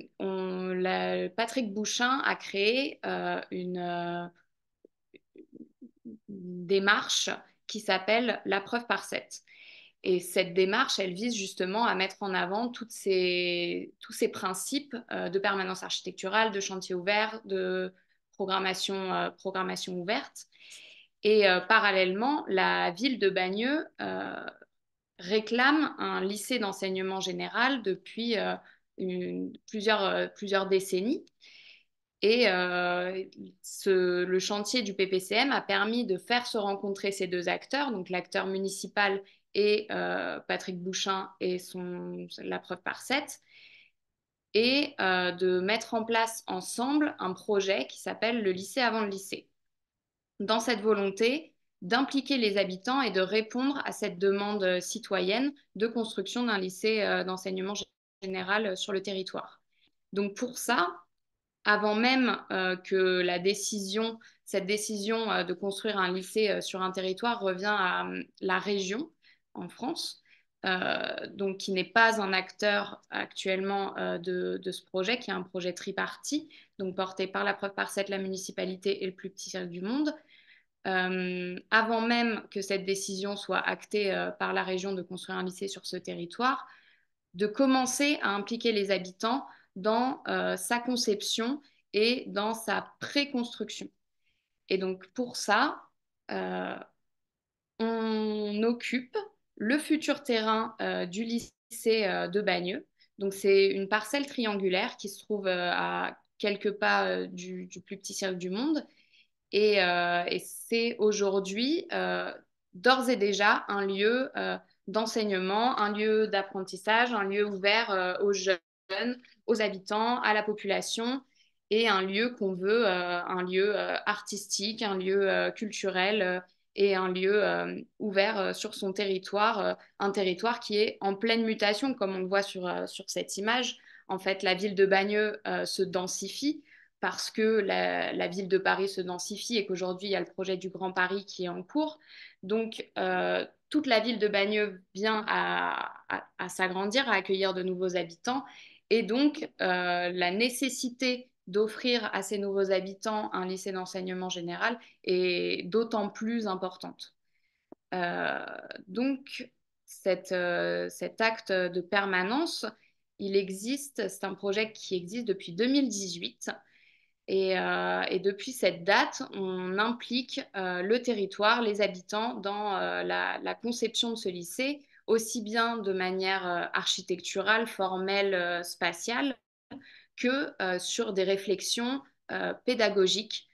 Patrick Bouchin a créé euh, euh, une, démarche qui s'appelle la preuve par sept. Et cette démarche, elle vise justement à mettre en avant toutes ces, tous ces principes de permanence architecturale, de chantier ouvert, de programmation ouverte. Et parallèlement, la ville de Bagneux réclame un lycée d'enseignement général depuis euh, euh, plusieurs, décennies. Et euh, le chantier du PPCM a permis de faire se rencontrer ces deux acteurs, donc l'acteur municipal et Patrick Bouchin et son, la preuve par 7, et de mettre en place ensemble un projet qui s'appelle le lycée avant le lycée. Dans cette volonté, d'impliquer les habitants et de répondre à cette demande euh, citoyenne de construction d'un lycée euh, d'enseignement général euh, sur le territoire. Donc pour ça, avant même que la décision, cette décision de construire un lycée sur un territoire revient à hum, la région en France, donc qui n'est pas un acteur actuellement de, ce projet, qui est un projet tripartite, donc porté par la preuve par la municipalité et le plus petit cercle du monde. Euh, avant même que cette décision soit actée euh, par la région de construire un lycée sur ce territoire, de commencer à impliquer les habitants dans euh, sa conception et dans sa préconstruction. Et donc pour ça, on occupe le futur terrain du lycée de Bagneux. Donc c'est une parcelle triangulaire qui se trouve à quelques pas du, du plus petit cercle du monde euh, et, c'est aujourd'hui euh, d'ores et déjà un lieu euh, d'enseignement, un lieu d'apprentissage, un lieu ouvert aux jeunes, aux habitants, à la population et un lieu qu'on veut, un lieu artistique, un lieu culturel et un lieu ouvert sur son territoire, un territoire qui est en pleine mutation, comme on le voit sur, sur cette image. En fait, la ville de Bagneux se densifie, parce que la, ville de Paris se densifie et qu'aujourd'hui, il y a le projet du Grand Paris qui est en cours. Donc, euh, toute la ville de Bagneux vient à, s'agrandir, à accueillir de nouveaux habitants. Et donc, euh, la nécessité d'offrir à ces nouveaux habitants un lycée d'enseignement général est d'autant plus importante. Euh, donc, cet acte de permanence, il existe, c'est un projet qui existe depuis 2018 euh, et, depuis cette date, on implique euh, le territoire, les habitants dans euh, la, conception de ce lycée, aussi bien de manière architecturale, formelle, spatiale, que sur des réflexions pédagogiques.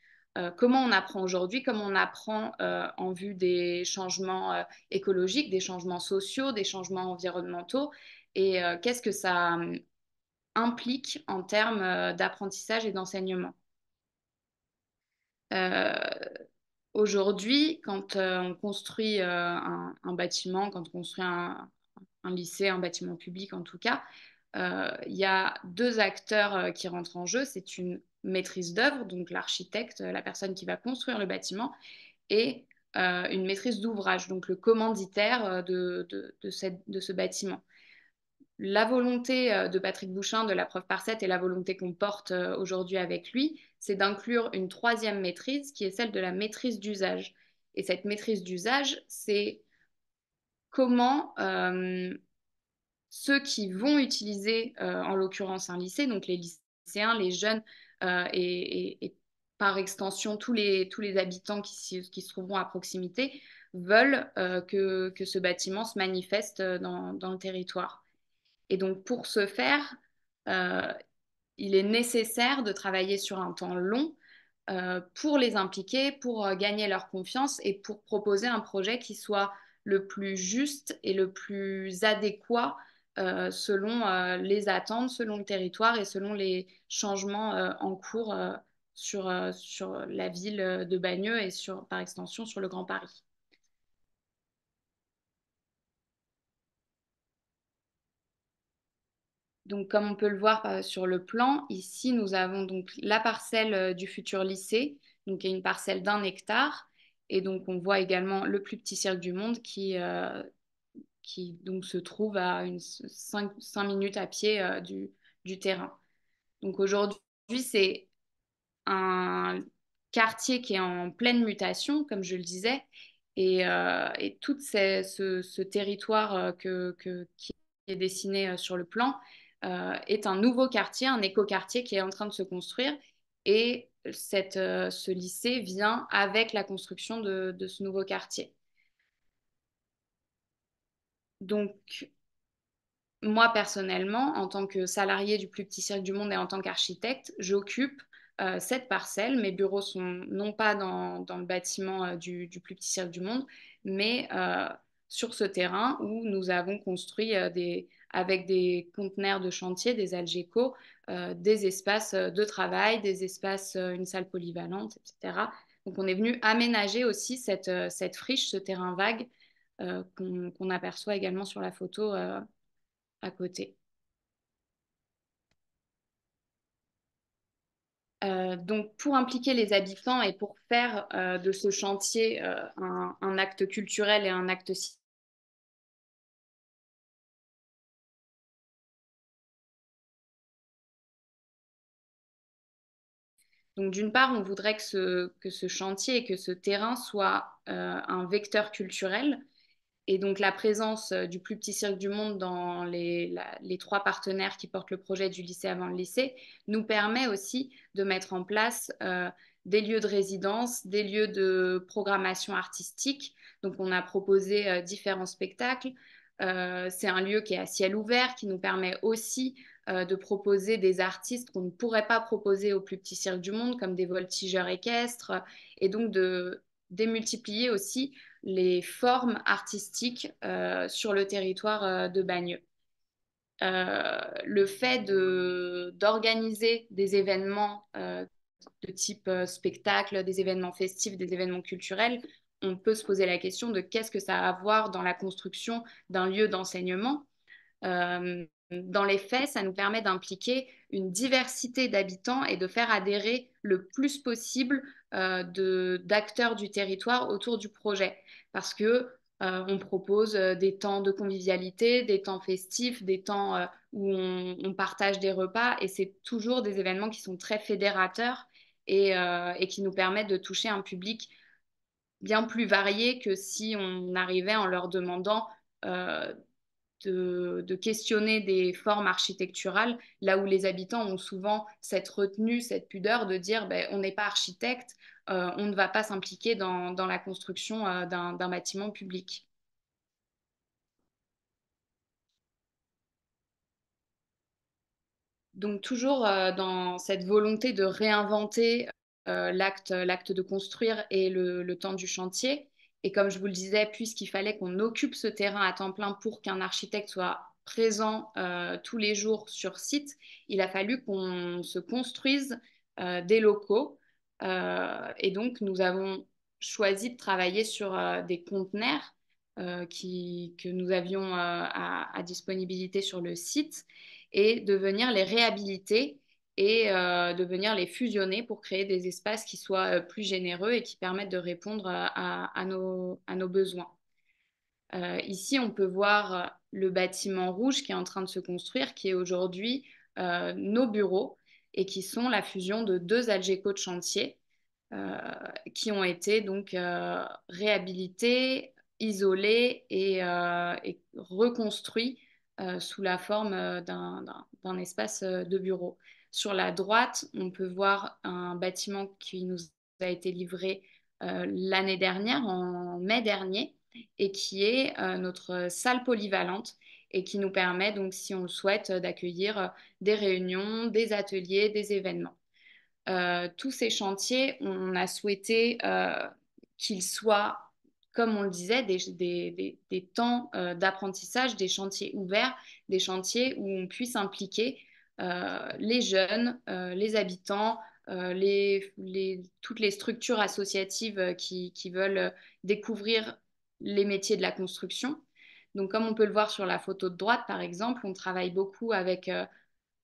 comment on apprend aujourd'hui, comment on apprend en vue des changements écologiques, des changements sociaux, des changements environnementaux, et qu'est-ce que ça hum, implique en termes d'apprentissage et d'enseignement. Euh, aujourd'hui, quand euh, on construit euh, un, bâtiment, quand on construit un, lycée, un bâtiment public en tout cas, il y a deux acteurs qui rentrent en jeu. C'est une maîtrise d'œuvre, donc l'architecte, la personne qui va construire le bâtiment, et une maîtrise d'ouvrage, donc le commanditaire de, ce bâtiment la volonté euh, de Patrick Bouchin de la preuve par 7 et la volonté qu'on porte euh, aujourd'hui avec lui, c'est d'inclure une troisième maîtrise qui est celle de la maîtrise d'usage. Et cette maîtrise d'usage, c'est comment euh, ceux qui vont utiliser, en l'occurrence, un lycée, donc les lycéens, les jeunes et, par extension tous les, habitants qui, se trouveront à proximité, veulent que, ce bâtiment se manifeste dans le territoire. Et donc, pour ce faire, euh, il est nécessaire de travailler sur un temps long euh, pour les impliquer, pour euh, gagner leur confiance et pour proposer un projet qui soit le plus juste et le plus adéquat selon les attentes, selon le territoire et selon les changements en cours sur, la ville de Bagneux et par extension sur le Grand Paris. Donc, comme on peut le voir euh, sur le plan, ici, nous avons donc la parcelle euh, du futur lycée, donc qui est une parcelle d'un hectare. Et donc, on voit également le plus petit cercle du monde qui, euh, qui donc se trouve à une 5, minutes à pied du, du, terrain. Donc, aujourd'hui, c'est un quartier qui est en pleine mutation, comme je le disais. Et, et tout ce, ce, territoire que, que, qui est dessiné sur le plan euh, est un nouveau quartier, un écoquartier qui est en train de se construire. Et cette, euh, ce lycée vient avec la construction de, ce nouveau quartier. Donc, moi personnellement, en tant que salarié du plus petit cirque du monde et en tant qu'architecte, j'occupe euh, cette parcelle. Mes bureaux sont non pas dans, le bâtiment du, plus petit cirque du monde, mais sur ce terrain où nous avons construit des, avec des conteneurs de chantier, des algécos, euh, des espaces euh, de travail, des espaces, euh, une salle polyvalente, etc. Donc on est venu aménager aussi cette, friche, ce terrain vague qu'on aperçoit également sur la photo à côté. donc, pour impliquer les habitants et pour faire de ce chantier un, acte culturel et un acte Donc d'une part, on voudrait que ce, chantier et que ce terrain soit euh, un vecteur culturel. Et donc la présence euh, du plus petit cirque du monde dans les, trois partenaires qui portent le projet du lycée avant le lycée nous permet aussi de mettre en place euh, des lieux de résidence, des lieux de programmation artistique. Donc on a proposé différents spectacles. c'est un lieu qui est à ciel ouvert, qui nous permet aussi euh, de proposer des artistes qu'on ne pourrait pas proposer au plus petit cirque du monde, comme des voltigeurs équestres, et donc de démultiplier aussi les formes artistiques euh, sur le territoire euh, de Bagneux. le fait d'organiser des événements de type spectacle, des événements festifs, des événements culturels, on peut se poser la question de qu'est-ce que ça a à voir dans la construction d'un lieu d'enseignement dans les faits, ça nous permet d'impliquer une diversité d'habitants et de faire adhérer le plus possible euh, d'acteurs du territoire autour du projet. Parce que euh, on propose euh, des temps de convivialité, des temps festifs, des temps euh, où on, partage des repas. Et c'est toujours des événements qui sont très fédérateurs et, et qui nous permettent de toucher un public bien plus varié que si on arrivait en leur demandant de, questionner des formes architecturales, là où les habitants ont souvent cette retenue, cette pudeur de dire ben, on n'est pas architecte, euh, on ne va pas s'impliquer dans, la construction euh, d'un bâtiment public. Donc toujours euh, dans cette volonté de réinventer l'acte de construire et le temps du chantier, et comme je vous le disais, puisqu'il fallait qu'on occupe ce terrain à temps plein pour qu'un architecte soit présent euh, tous les jours sur site, il a fallu qu'on se construise euh, des locaux. Euh, et donc, nous avons choisi de travailler sur des conteneurs que nous avions à, disponibilité sur le site et de venir les réhabiliter et euh, de venir les fusionner pour créer des espaces qui soient euh, plus généreux et qui permettent de répondre euh, à, nos, besoins. ici, on peut voir le bâtiment rouge qui est en train de se construire, qui est aujourd'hui nos bureaux et qui sont la fusion de deux Algeco de chantier qui ont été donc réhabilités, isolés et, et reconstruits sous la forme d'un espace de bureau. Sur la droite, on peut voir un bâtiment qui nous a été livré euh, l'année dernière, en mai dernier, et qui est euh, notre salle polyvalente et qui nous permet donc, si on le souhaite, d'accueillir euh, des réunions, des ateliers, des événements. tous ces chantiers, on a souhaité qu'ils soient, comme on le disait, des temps d'apprentissage, des chantiers ouverts, des chantiers où on puisse impliquer euh, les jeunes, euh, les habitants, euh, toutes les structures associatives qui, veulent découvrir les métiers de la construction. Donc, comme on peut le voir sur la photo de droite, par exemple, on travaille beaucoup avec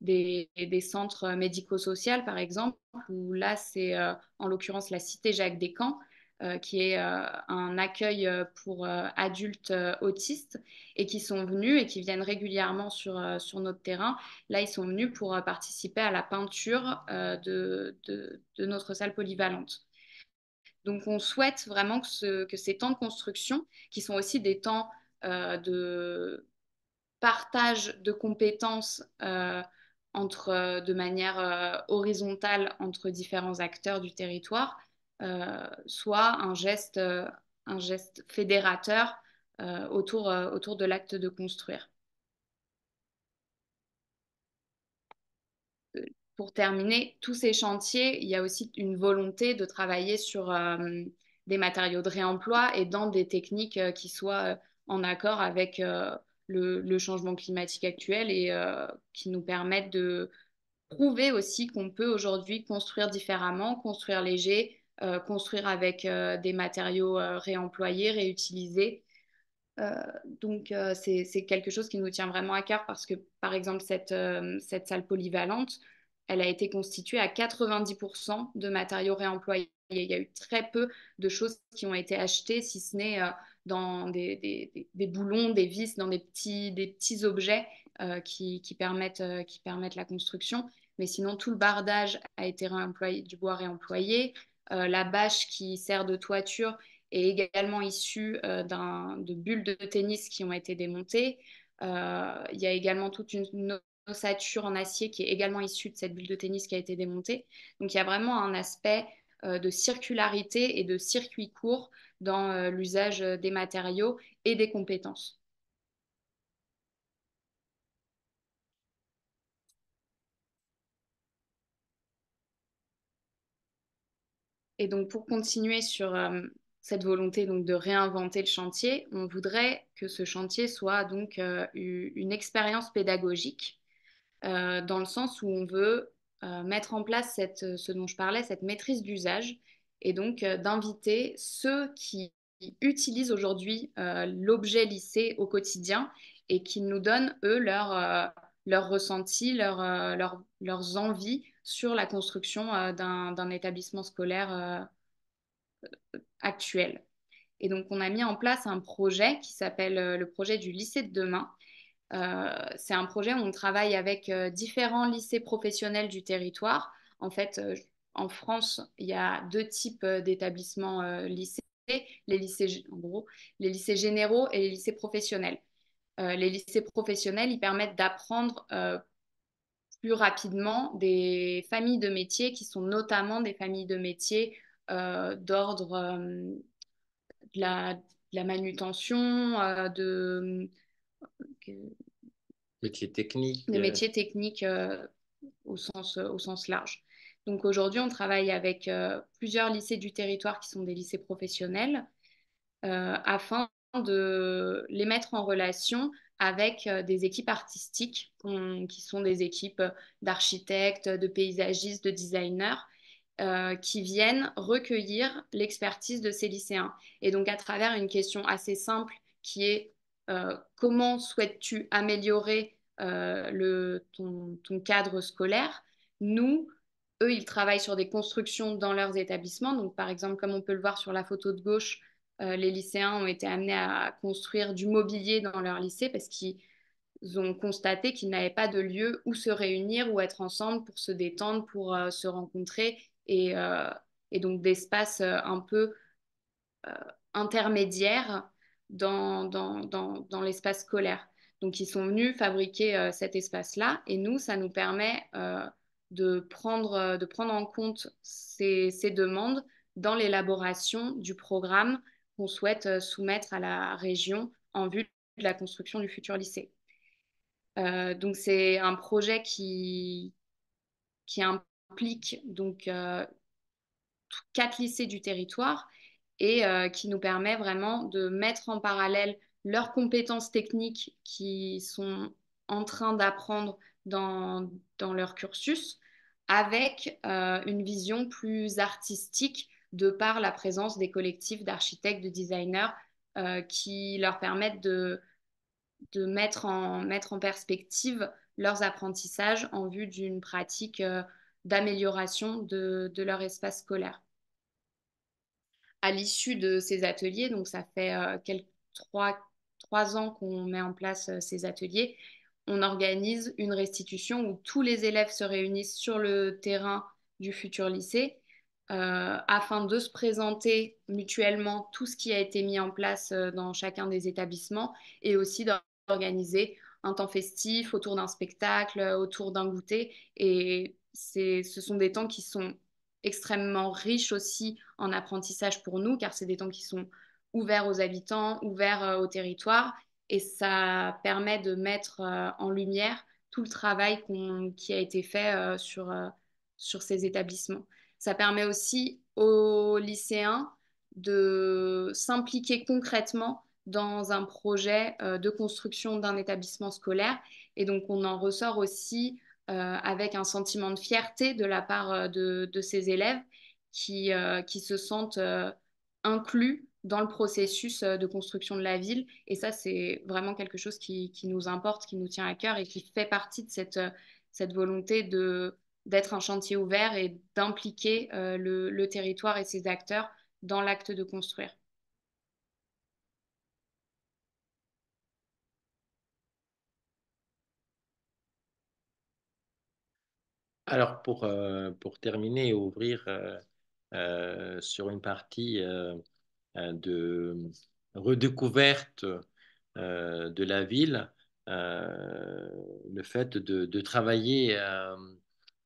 des, centres médico-sociaux, par exemple, où là, c'est en l'occurrence la cité Jacques Descamps, euh, qui est euh, un accueil euh, pour adultes autistes, et qui sont venus et qui viennent régulièrement sur, sur notre terrain. Là, ils sont venus pour participer à la peinture de, de, notre salle polyvalente. Donc on souhaite vraiment que, que, ces temps de construction, qui sont aussi des temps de partage de compétences entre, de manière horizontale entre différents acteurs du territoire, euh, soit un geste, euh, fédérateur euh, autour, de l'acte de construire. Pour terminer, tous ces chantiers, il y a aussi une volonté de travailler sur des matériaux de réemploi et dans des techniques qui soient en accord avec le, changement climatique actuel et qui nous permettent de prouver aussi qu'on peut aujourd'hui construire différemment, construire léger, euh, construire avec euh, des matériaux euh, réemployés, réutilisés. donc c'est quelque chose qui nous tient vraiment à cœur parce que par exemple cette, cette salle polyvalente, elle a été constituée à 90% de matériaux réemployés. Il y a eu très peu de choses qui ont été achetées, si ce n'est dans des, des, des, boulons, des vis, dans des petits, des petits objets qui, qui, permettent, qui permettent la construction. Mais sinon, tout le bardage a été réemployé, du bois réemployé, euh, la bâche qui sert de toiture est également issue euh, de bulles de tennis qui ont été démontées. Euh, il y a également toute une ossature en acier qui est également issue de cette bulle de tennis qui a été démontée. Donc il y a vraiment un aspect de circularité et de circuit court dans l'usage des matériaux et des compétences. Et donc, pour continuer sur euh, cette volonté donc, de réinventer le chantier, on voudrait que ce chantier soit donc euh, une expérience pédagogique, euh, dans le sens où on veut mettre en place ce dont je parlais, cette maîtrise d'usage, et donc d'inviter ceux qui utilisent aujourd'hui l'objet lycée au quotidien et qui nous donnent, eux, leur, leur ressenti, leurs envies sur la construction euh, d'un établissement scolaire euh, actuel. Et donc, on a mis en place un projet qui s'appelle euh, le projet du lycée de demain. C'est un projet où on travaille avec différents lycées professionnels du territoire. En fait, en France, il y a deux types d'établissements lycées les lycées, en gros, les lycées généraux et les lycées professionnels. les lycées professionnels, ils permettent d'apprendre plus rapidement des familles de métiers qui sont notamment des familles de métiers euh, d'ordre euh, de, la, manutention, euh, de métiers techniques. Des métiers techniques au, sens, au sens large. Donc aujourd'hui, on travaille avec plusieurs lycées du territoire qui sont des lycées professionnels afin de les mettre en relation avec euh, des équipes artistiques, qui sont des équipes euh, d'architectes, de paysagistes, de designers, euh, qui viennent recueillir l'expertise de ces lycéens. Et donc à travers une question assez simple qui est comment souhaites-tu améliorer ton, cadre scolaire Nous, eux, ils travaillent sur des constructions dans leurs établissements. Donc par exemple, comme on peut le voir sur la photo de gauche, euh, les lycéens ont été amenés à construire du mobilier dans leur lycée parce qu'ils ont constaté qu'ils n'avaient pas de lieu où se réunir, ou être ensemble pour se détendre, pour euh, se rencontrer, et, euh, donc d'espaces un peu intermédiaires dans, l'espace scolaire. Donc ils sont venus fabriquer cet espace-là, et nous, ça nous permet de, prendre, en compte ces demandes dans l'élaboration du programme qu'on souhaite euh, soumettre à la région en vue de la construction du futur lycée. Euh, donc c'est un projet qui, implique donc euh, quatre lycées du territoire et qui nous permet vraiment de mettre en parallèle leurs compétences techniques qui sont en train d'apprendre dans, leur cursus avec une vision plus artistique de par la présence des collectifs d'architectes, de designers euh, qui leur permettent de, mettre, en, perspective leurs apprentissages en vue d'une pratique euh, d'amélioration de, leur espace scolaire. À l'issue de ces ateliers, donc ça fait euh, quelques, trois ans qu'on met en place ces ateliers, on organise une restitution où tous les élèves se réunissent sur le terrain du futur lycée euh, afin de se présenter mutuellement tout ce qui a été mis en place euh, dans chacun des établissements et aussi d'organiser un temps festif autour d'un spectacle, euh, autour d'un goûter. Et ce sont des temps qui sont extrêmement riches aussi en apprentissage pour nous, car c'est des temps qui sont ouverts aux habitants, ouverts au territoire, et ça permet de mettre en lumière tout le travail qui a été fait sur ces établissements. Ça permet aussi aux lycéens de s'impliquer concrètement dans un projet euh, de construction d'un établissement scolaire. Et donc, on en ressort aussi euh, avec un sentiment de fierté de la part euh, de, ces élèves qui, qui se sentent inclus dans le processus de construction de la ville. Et ça, c'est vraiment quelque chose qui, qui, nous importe, qui nous tient à cœur et qui fait partie de cette, cette volonté de, d'être un chantier ouvert et d'impliquer euh, le, territoire et ses acteurs dans l'acte de construire. Alors pour, euh, pour terminer et ouvrir euh, sur une partie de redécouverte de la ville, le fait de travailler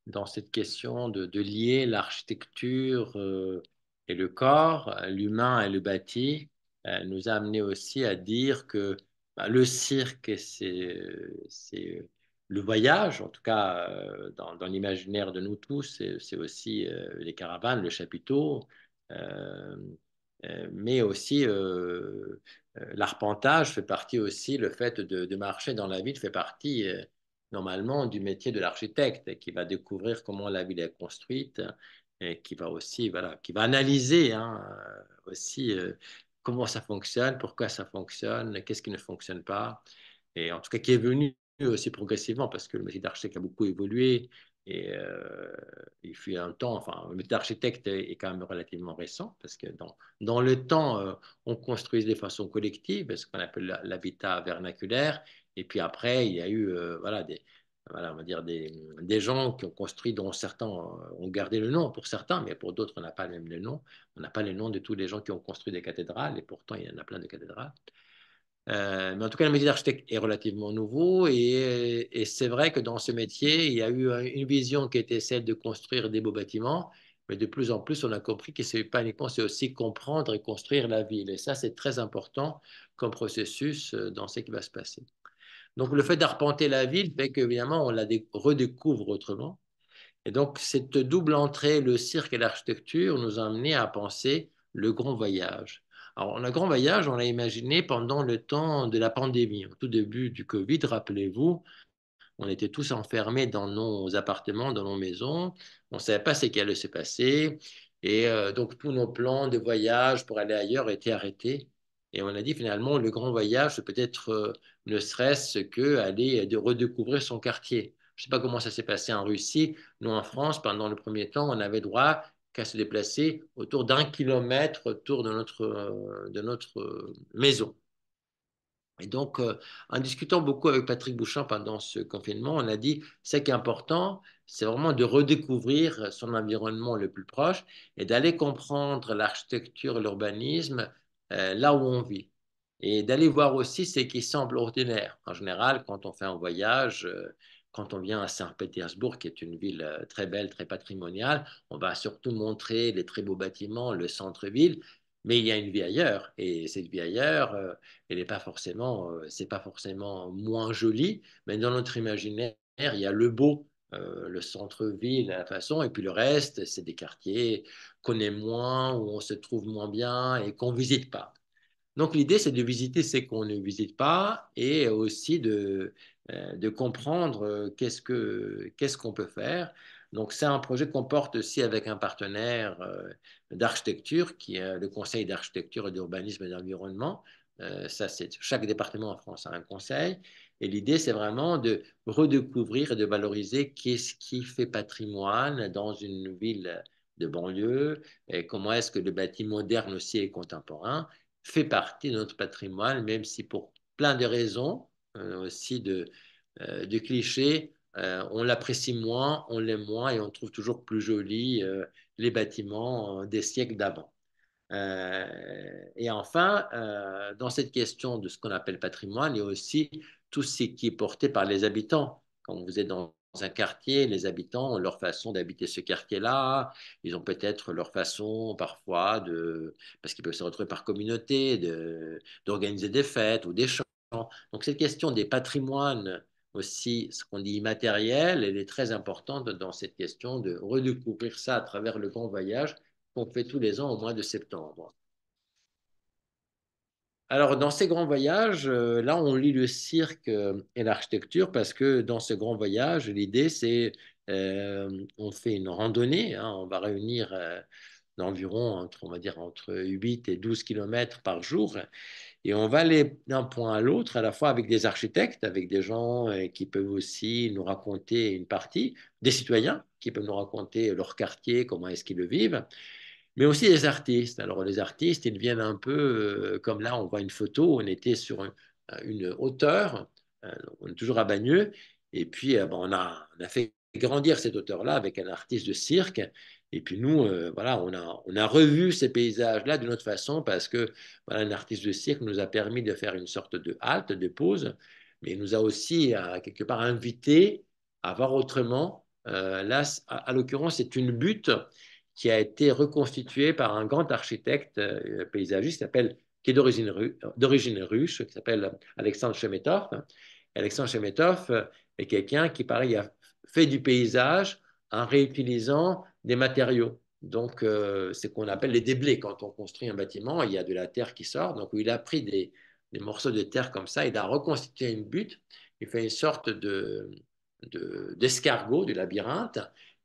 dans cette question de, lier l'architecture euh, et le corps, euh, l'humain et le bâti, euh, nous a amené aussi à dire que bah, le cirque, c'est le voyage, en tout cas dans, l'imaginaire de nous tous, c'est aussi les caravanes, le chapiteau, mais aussi l'arpentage fait partie aussi, le fait de, de, marcher dans la ville fait partie normalement du métier de l'architecte qui va découvrir comment la ville est construite et qui va aussi voilà, qui va analyser hein, euh, aussi euh, comment ça fonctionne, pourquoi ça fonctionne, qu'est-ce qui ne fonctionne pas, et en tout cas qui est venu aussi progressivement parce que le métier d'architecte a beaucoup évolué et euh, il fut un temps, enfin, le métier d'architecte est quand même relativement récent parce que dans, dans le temps, on construisait de façon collective, ce qu'on appelle l'habitat vernaculaire, et puis après, il y a eu euh, voilà, des, on va dire des, gens qui ont construit, dont certains ont gardé le nom pour certains, mais pour d'autres, on n'a pas même le nom. On n'a pas le nom de tous les gens qui ont construit des cathédrales, et pourtant, il y en a plein de cathédrales. Euh, mais en tout cas, le métier d'architecte est relativement nouveau et, et c'est vrai que dans ce métier, il y a eu une vision qui était celle de construire des beaux bâtiments, mais de plus en plus, on a compris que c'est pas uniquement, c'est aussi comprendre et construire la ville. Et ça, c'est très important comme processus euh, dans ce qui va se passer. Donc le fait d'arpenter la ville fait qu'évidemment on la redécouvre autrement. Et donc cette double entrée, le cirque et l'architecture, nous a amené à penser le grand voyage. Alors le grand voyage, on l'a imaginé pendant le temps de la pandémie, au tout début du Covid, rappelez-vous. On était tous enfermés dans nos appartements, dans nos maisons. On ne savait pas ce qui allait se passer. Et euh, donc, tous nos plans de voyage pour aller ailleurs étaient arrêtés. Et on a dit finalement, le grand voyage, c'est peut-être euh, ne serait-ce qu'aller de redécouvrir son quartier. Je ne sais pas comment ça s'est passé en Russie. Nous, en France, pendant le premier temps, on avait droit qu'à se déplacer autour d'un kilomètre autour de notre, euh, de notre euh, maison. Et donc, en discutant beaucoup avec Patrick Bouchamp pendant ce confinement, on a dit, ce qui est important, c'est vraiment de redécouvrir son environnement le plus proche et d'aller comprendre l'architecture, l'urbanisme, euh, là où on vit. Et d'aller voir aussi ce qui semble ordinaire. En général, quand on fait un voyage, euh, quand on vient à Saint-Pétersbourg, qui est une ville euh, très belle, très patrimoniale, on va surtout montrer les très beaux bâtiments, le centre-ville, mais il y a une vie ailleurs, et cette vie ailleurs, elle n'est pas forcément, c'est pas forcément moins jolie, mais dans notre imaginaire, il y a le beau euh, le centre-ville à la façon, et puis le reste, c'est des quartiers qu'on aime moins, où on se trouve moins bien et qu'on ne visite pas. Donc l'idée, c'est de visiter ce qu'on ne visite pas et aussi de, euh, de comprendre euh, qu'est-ce qu'on peut faire. Donc c'est un projet qu'on porte aussi avec un partenaire d'architecture, qui est le Conseil d'architecture et d'urbanisme et d'environnement. Ça, c'est chaque département en France a un conseil. Et l'idée, c'est vraiment de redécouvrir et de valoriser qu'est-ce qui fait patrimoine dans une ville de banlieue, et comment est-ce que le bâti moderne aussi et contemporain fait partie de notre patrimoine, même si pour plein de raisons, euh, aussi de, euh, clichés, euh, on l'apprécie moins, on l'aime moins et on trouve toujours plus joli les bâtiments des siècles d'avant. et enfin, dans cette question de ce qu'on appelle patrimoine, il y a aussi tout ce qui est porté par les habitants. Quand vous êtes dans un quartier, les habitants ont leur façon d'habiter ce quartier-là, ils ont peut-être leur façon parfois de, parce qu'ils peuvent se retrouver par communauté, d'organiser des fêtes ou des chants. Donc cette question des patrimoines aussi, ce qu'on dit immatériel, elle est très importante dans cette question de redécouvrir ça à travers le grand voyage qu'on fait tous les ans au mois de septembre. Alors, dans ces grands voyages, euh, là, on lit le cirque euh, et l'architecture parce que dans ce grand voyage, l'idée, c'est euh, on fait une randonnée, hein, on va réunir environ, entre, on va dire, entre 8 et 12 kilomètres par jour. Et on va aller d'un point à l'autre, à la fois avec des architectes, avec des gens qui peuvent aussi nous raconter une partie, des citoyens qui peuvent nous raconter leur quartier, comment est-ce qu'ils le vivent mais aussi les artistes. Alors les artistes, ils viennent un peu euh, comme là, on voit une photo, on était sur euh, une, hauteur, euh, on est toujours à Bagneux, et puis on, a, on, a, fait grandir cette hauteur-là avec un artiste de cirque. Et puis nous, voilà, on a, on a revu ces paysages-là d'une autre façon parce que voilà, un artiste de cirque nous a permis de faire une sorte de halte, de pause, mais il nous a aussi quelque part invité à voir autrement. là, à l'occurrence, c'est une butte qui a été reconstitué par un grand architecte euh, paysagiste qui s'appelle qui est d'origine russe, qui s'appelle Alexandre Chemetov. Alexandre Chemetov euh, est quelqu'un qui, pareil, a fait du paysage en réutilisant des matériaux. Donc, euh, c'est ce qu'on appelle les déblés. Quand on construit un bâtiment, il y a de la terre qui sort. Donc, il a pris des, morceaux de terre comme ça, il a reconstitué une butte, il fait une sorte de d'escargot, du labyrinthe,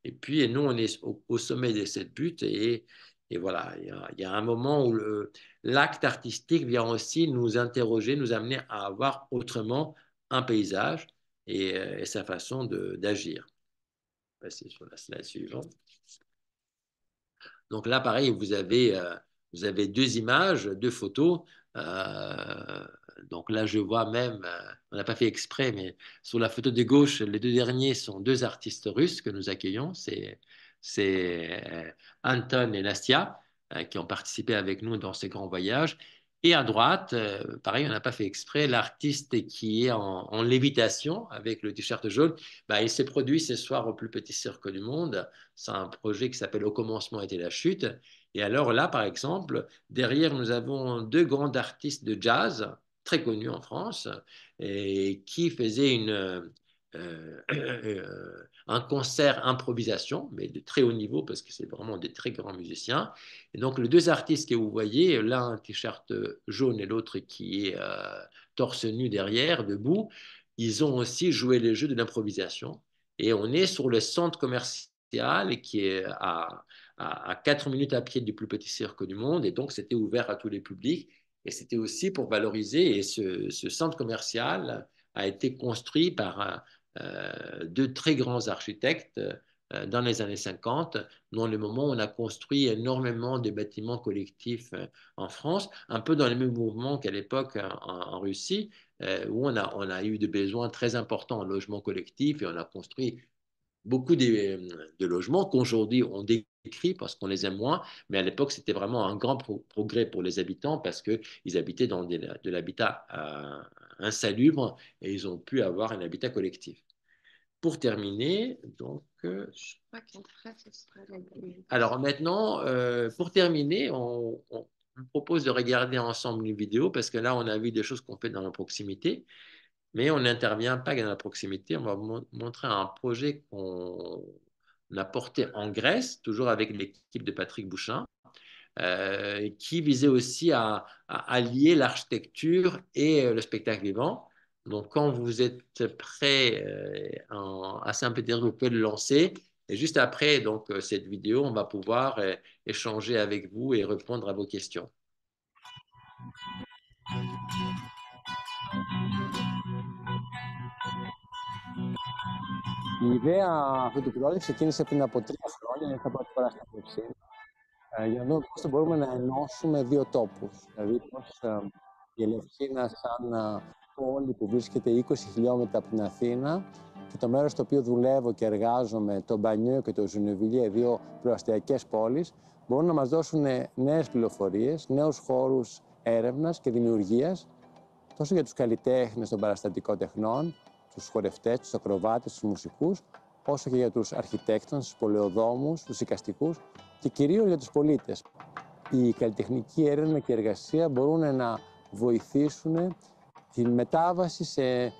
et puis, et nous, on est au, sommet de cette butte. Et, et voilà, il y, a, un moment où l'acte artistique vient aussi nous interroger, nous amener à avoir autrement un paysage et, euh, sa façon d'agir. Passer sur la slide suivante. Donc là, pareil, vous avez, euh, vous avez deux images, deux photos. Euh, donc là, je vois même, euh, on n'a pas fait exprès, mais sur la photo de gauche, les deux derniers sont deux artistes russes que nous accueillons. C'est euh, Anton et Nastia euh, qui ont participé avec nous dans ces grands voyages. Et à droite, pareil, on n'a pas fait exprès, l'artiste qui est en, lévitation avec le t-shirt jaune, bah, il s'est produit ce soir au plus petit cirque du monde. C'est un projet qui s'appelle Au commencement était la chute. Et alors là, par exemple, derrière, nous avons deux grands artistes de jazz très connu en France et qui faisait une, euh, euh, un concert improvisation, mais de très haut niveau parce que c'est vraiment des très grands musiciens. Et donc, les deux artistes que vous voyez, l'un t-shirt jaune et l'autre qui est euh, torse nu derrière, debout, ils ont aussi joué les jeux de l'improvisation. Et on est sur le centre commercial qui est à, à, 4 minutes à pied du plus petit cirque du monde. Et donc, c'était ouvert à tous les publics. Et c'était aussi pour valoriser, et ce, centre commercial a été construit par euh, deux très grands architectes euh, dans les années 50, dans le moment où on a construit énormément de bâtiments collectifs euh, en France, un peu dans le même mouvement qu'à l'époque en, Russie, où on a, on a, eu des besoins très importants en logement collectif et on a construit beaucoup de, logements qu'aujourd'hui on décrit parce qu'on les aime moins, mais à l'époque c'était vraiment un grand progrès pour les habitants parce qu'ils habitaient dans de l'habitat euh, insalubre et ils ont pu avoir un habitat collectif. Pour terminer, donc, euh, alors maintenant, euh, pour terminer, on, on propose de regarder ensemble une vidéo parce que là on a vu des choses qu'on fait dans la proximité mais on n'intervient pas dans la proximité. On va vous montrer un projet qu'on a porté en Grèce, toujours avec l'équipe de Patrick Bouchin, euh, qui visait aussi à, allier l'architecture et euh, le spectacle vivant. Donc, quand vous êtes prêt à euh, Saint-Pétersbourg, vous pouvez le lancer. Et juste après donc, cette vidéo, on va pouvoir échanger avec vous et répondre à vos questions. Η ιδέα αυτού του πιλότου ξεκίνησε πριν από τρία χρόνια, είχα πάρει φορά στην Ευρωψή, ε, για να δούμε θα μπορούμε να ενώσουμε δύο τόπου. Δηλαδή πώς ε, η Ελευσίνα σαν ε, πόλη που βρίσκεται 20 χιλιόμετρα από την Αθήνα και το μέρο στο οποίο δουλεύω και εργάζομαι, το Μπανιό και το Ζουνιουβιλιέ, δύο προαστιακέ πόλει, μπορούν να μα δώσουν νέε πληροφορίε, νέου χώρου έρευνα και δημιουργία, τόσο για του καλλιτέχνε των παραστατικών τεχνών, τους χορευτές, τους ακροβάτες, τους μουσικούς, όσο και για τους αρχιτέκτονες, τους πολεοδόμους, τους οικαστικούς και κυρίως για τους πολίτες. Η καλλιτεχνική έρευνα και εργασία μπορούν να βοηθήσουν την μετάβαση σε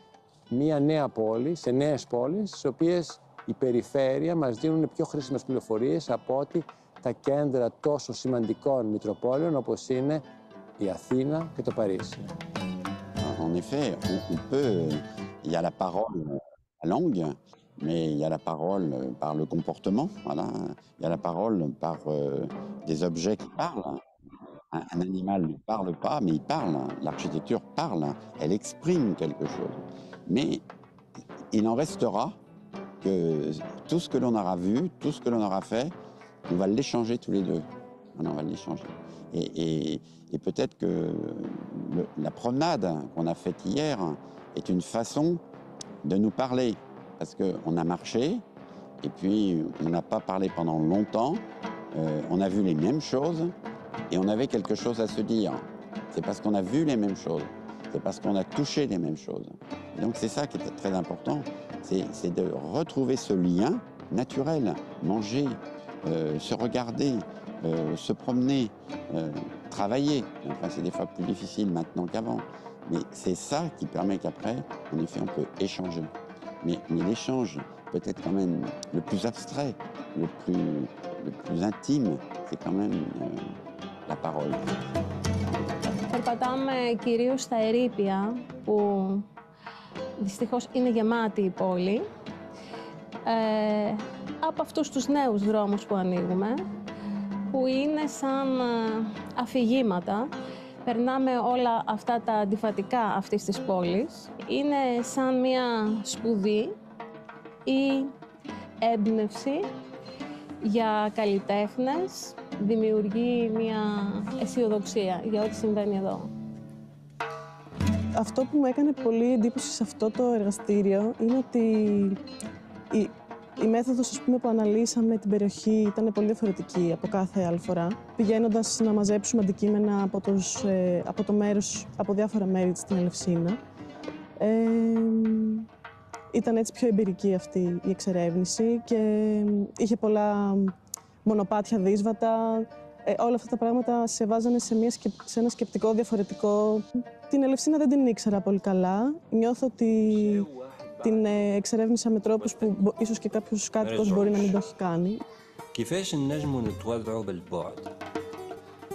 μια νέα πόλη, σε νέες πόλεις, στις οποίες η περιφέρεια μας δίνουν πιο χρήσιμες πληροφορίες από ότι τα κέντρα τόσο σημαντικών μητροπόλεων όπως είναι η Αθήνα και το Παρίσι. En Il y a la parole, euh, la langue, mais il y a la parole euh, par le comportement, voilà. il y a la parole par euh, des objets qui parlent. Un, animal ne parle pas, mais il parle. L'architecture parle, elle exprime quelque chose. Mais il en restera que tout ce que l'on aura vu, tout ce que l'on aura fait, on va l'échanger tous les deux. on va l'échanger. Et, et, peut-être que la promenade qu'on a faite hier, est une façon de nous parler. Parce qu'on a marché, et puis on n'a pas parlé pendant longtemps, euh, on a vu les mêmes choses, et on avait quelque chose à se dire. C'est parce qu'on a vu les mêmes choses, c'est parce qu'on a touché les mêmes choses. donc c'est ça qui est très important, c'est de retrouver ce lien naturel, manger, euh, se regarder, euh, se promener, travailler. Enfin, c'est des fois plus difficile maintenant qu'avant. Mais c'est ça qui permet qu'après, en effet, on peut échanger. Mais, mais l'échange peut être quand même le plus abstrait, le plus, le plus intime, c'est quand même euh, la parole. Περπατάμε κυρίως στα ερήπια, που δυστυχώς είναι γεμάτη η πόλη. Ε, από αυτούς τους νέους δρόμους που ανοίγουμε, που είναι σαν αφηγήματα περνάμε όλα αυτά τα αντιφατικά αυτής της πόλης. Είναι σαν μια σπουδή ή έμπνευση για καλλιτέχνες, δημιουργεί μια αισιοδοξία για ό,τι συμβαίνει εδώ. Αυτό που μου έκανε πολύ εντύπωση σε αυτό το εργαστήριο είναι ότι η μέθοδο που αναλύσαμε την περιοχή ήταν πολύ διαφορετική από κάθε άλλη φορά, πηγαίνοντας να μαζέψουμε αντικείμενα από, τους, ε, από, το μέρος, από διάφορα μέρη της στην Ελευσίνα. Ε, ήταν έτσι πιο εμπειρική αυτή η εξερεύνηση και είχε πολλά μονοπάτια, δύσβατα. Ε, όλα αυτά τα πράγματα σε βάζανε σε, μια, σε ένα σκεπτικό διαφορετικό. Την Ελευσίνα δεν την ήξερα πολύ καλά. Νιώθω ότι την ε, εξερεύνησα με τρόπους που ίσως και κάποιος κάτοικος μπορεί να μην το έχει κάνει. كيفاش نجمو نتواضعو بالبعد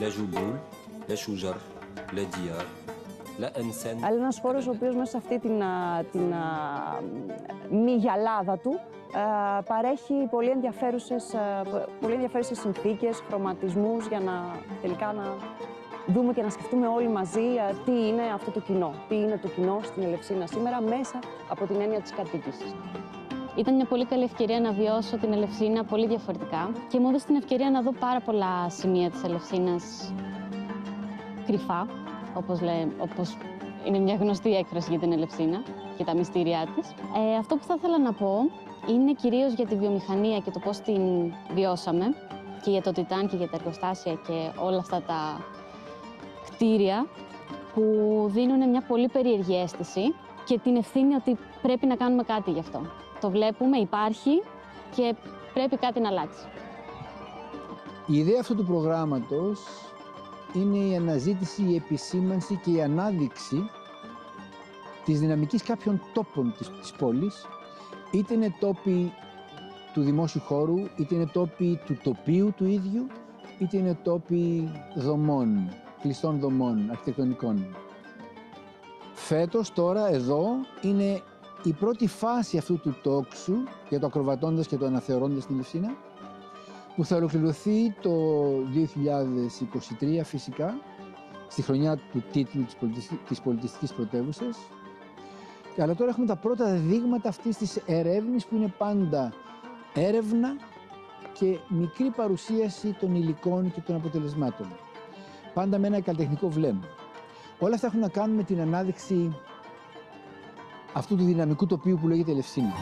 لا ζουμπούλ, لا شجر αλλά ένας χώρος ο οποίος μέσα σε αυτή την, την μη γυαλάδα του παρέχει πολύ ενδιαφέρουσες, πολύ ενδιαφέρουσες συνθήκες, χρωματισμούς για να τελικά να δούμε και να σκεφτούμε όλοι μαζί τι είναι αυτό το κοινό. Τι είναι το κοινό στην Ελευσίνα σήμερα μέσα από την έννοια της κατοίκησης. Ήταν μια πολύ καλή ευκαιρία να βιώσω την Ελευσίνα πολύ διαφορετικά και μου έδωσε την ευκαιρία να δω πάρα πολλά σημεία της Ελευσίνας κρυφά, όπως, λέ, όπως είναι μια γνωστή έκφραση για την Ελευσίνα και τα μυστήριά της. Ε, αυτό που θα ήθελα να πω είναι κυρίως για τη βιομηχανία και το πώς την βιώσαμε και για το Τιτάν και για τα εργοστάσια και όλα αυτά τα κτίρια που δίνουν μια πολύ περίεργη αίσθηση και την ευθύνη ότι πρέπει να κάνουμε κάτι γι' αυτό. Το βλέπουμε, υπάρχει και πρέπει κάτι να αλλάξει. Η ιδέα αυτού του προγράμματος είναι η αναζήτηση, η επισήμανση και η ανάδειξη της δυναμικής κάποιων τόπων της, της πόλης, είτε είναι τόποι του δημόσιου χώρου, είτε είναι τόποι του τοπίου του ίδιου, είτε είναι τόποι δομών κλειστών δομών αρχιτεκτονικών. Φέτος τώρα εδώ είναι η πρώτη φάση αυτού του τόξου για το ακροβατώντας και το αναθεωρώντας την Λευσίνα που θα ολοκληρωθεί το 2023 φυσικά στη χρονιά του τίτλου της, πολιτισ... της πολιτιστικής πρωτεύουσας αλλά τώρα έχουμε τα πρώτα δείγματα αυτής της ερεύνης που είναι πάντα έρευνα και μικρή παρουσίαση των υλικών και των αποτελεσμάτων πάντα με ένα καλλιτεχνικό βλέμμα. Όλα αυτά έχουν να κάνουν με την ανάδειξη αυτού του δυναμικού τοπίου που λέγεται Ελευσίνη.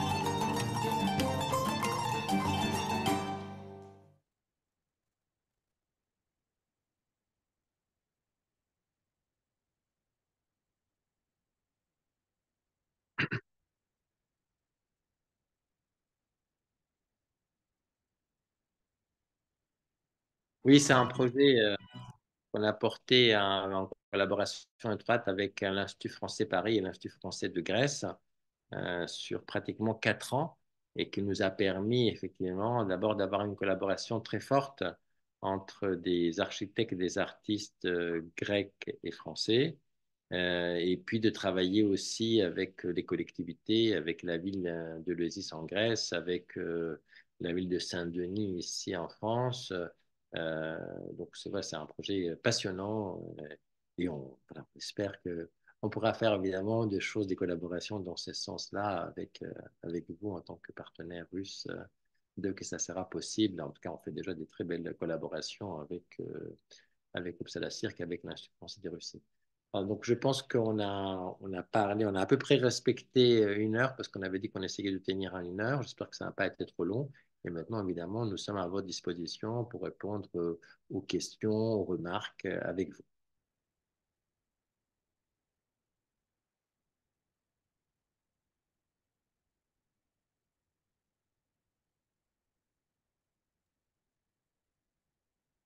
Oui, c'est un projet euh, qu'on a porté en collaboration étroite avec euh, l'Institut français Paris et l'Institut français de Grèce euh, sur pratiquement quatre ans et qui nous a permis effectivement d'abord d'avoir une collaboration très forte entre des architectes et des artistes euh, grecs et français, et puis de travailler aussi avec les collectivités, avec la ville de Leusis en Grèce, avec la ville de Saint-Denis ici en France, euh, donc, c'est vrai, c'est un projet euh, passionnant euh, et on, espère qu'on pourra faire évidemment des choses, des collaborations dans ce sens-là avec, avec vous en tant que partenaire russe, dès de que ça sera possible. En tout cas, on fait déjà des très belles collaborations avec, avec Uppsala Cirque, avec l'Institut français des Russie. donc, je pense qu'on a, on a parlé, on a à peu près respecté une heure parce qu'on avait dit qu'on essayait de tenir à une heure. J'espère que ça n'a pas été trop long. Et maintenant, évidemment, nous sommes à votre disposition pour répondre euh, aux questions, aux remarques euh, avec vous.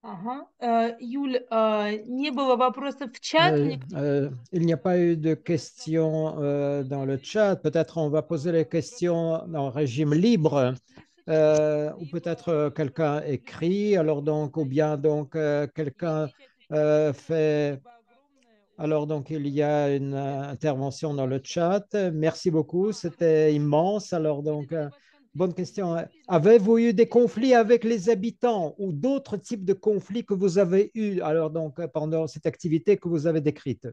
Э, э, э, il n'y a pas eu de questions dans le chat. Peut-être on va poser les questions dans le régime libre. Euh, ou peut-être euh, quelqu'un écrit, alors donc, ou bien donc euh, quelqu'un fait. Alors donc, il y a une intervention dans le chat. Merci beaucoup, c'était immense. Alors donc, bonne question. Avez-vous eu des conflits avec les habitants ou d'autres types de conflits que vous avez eus alors donc pendant cette activité que vous avez décrite?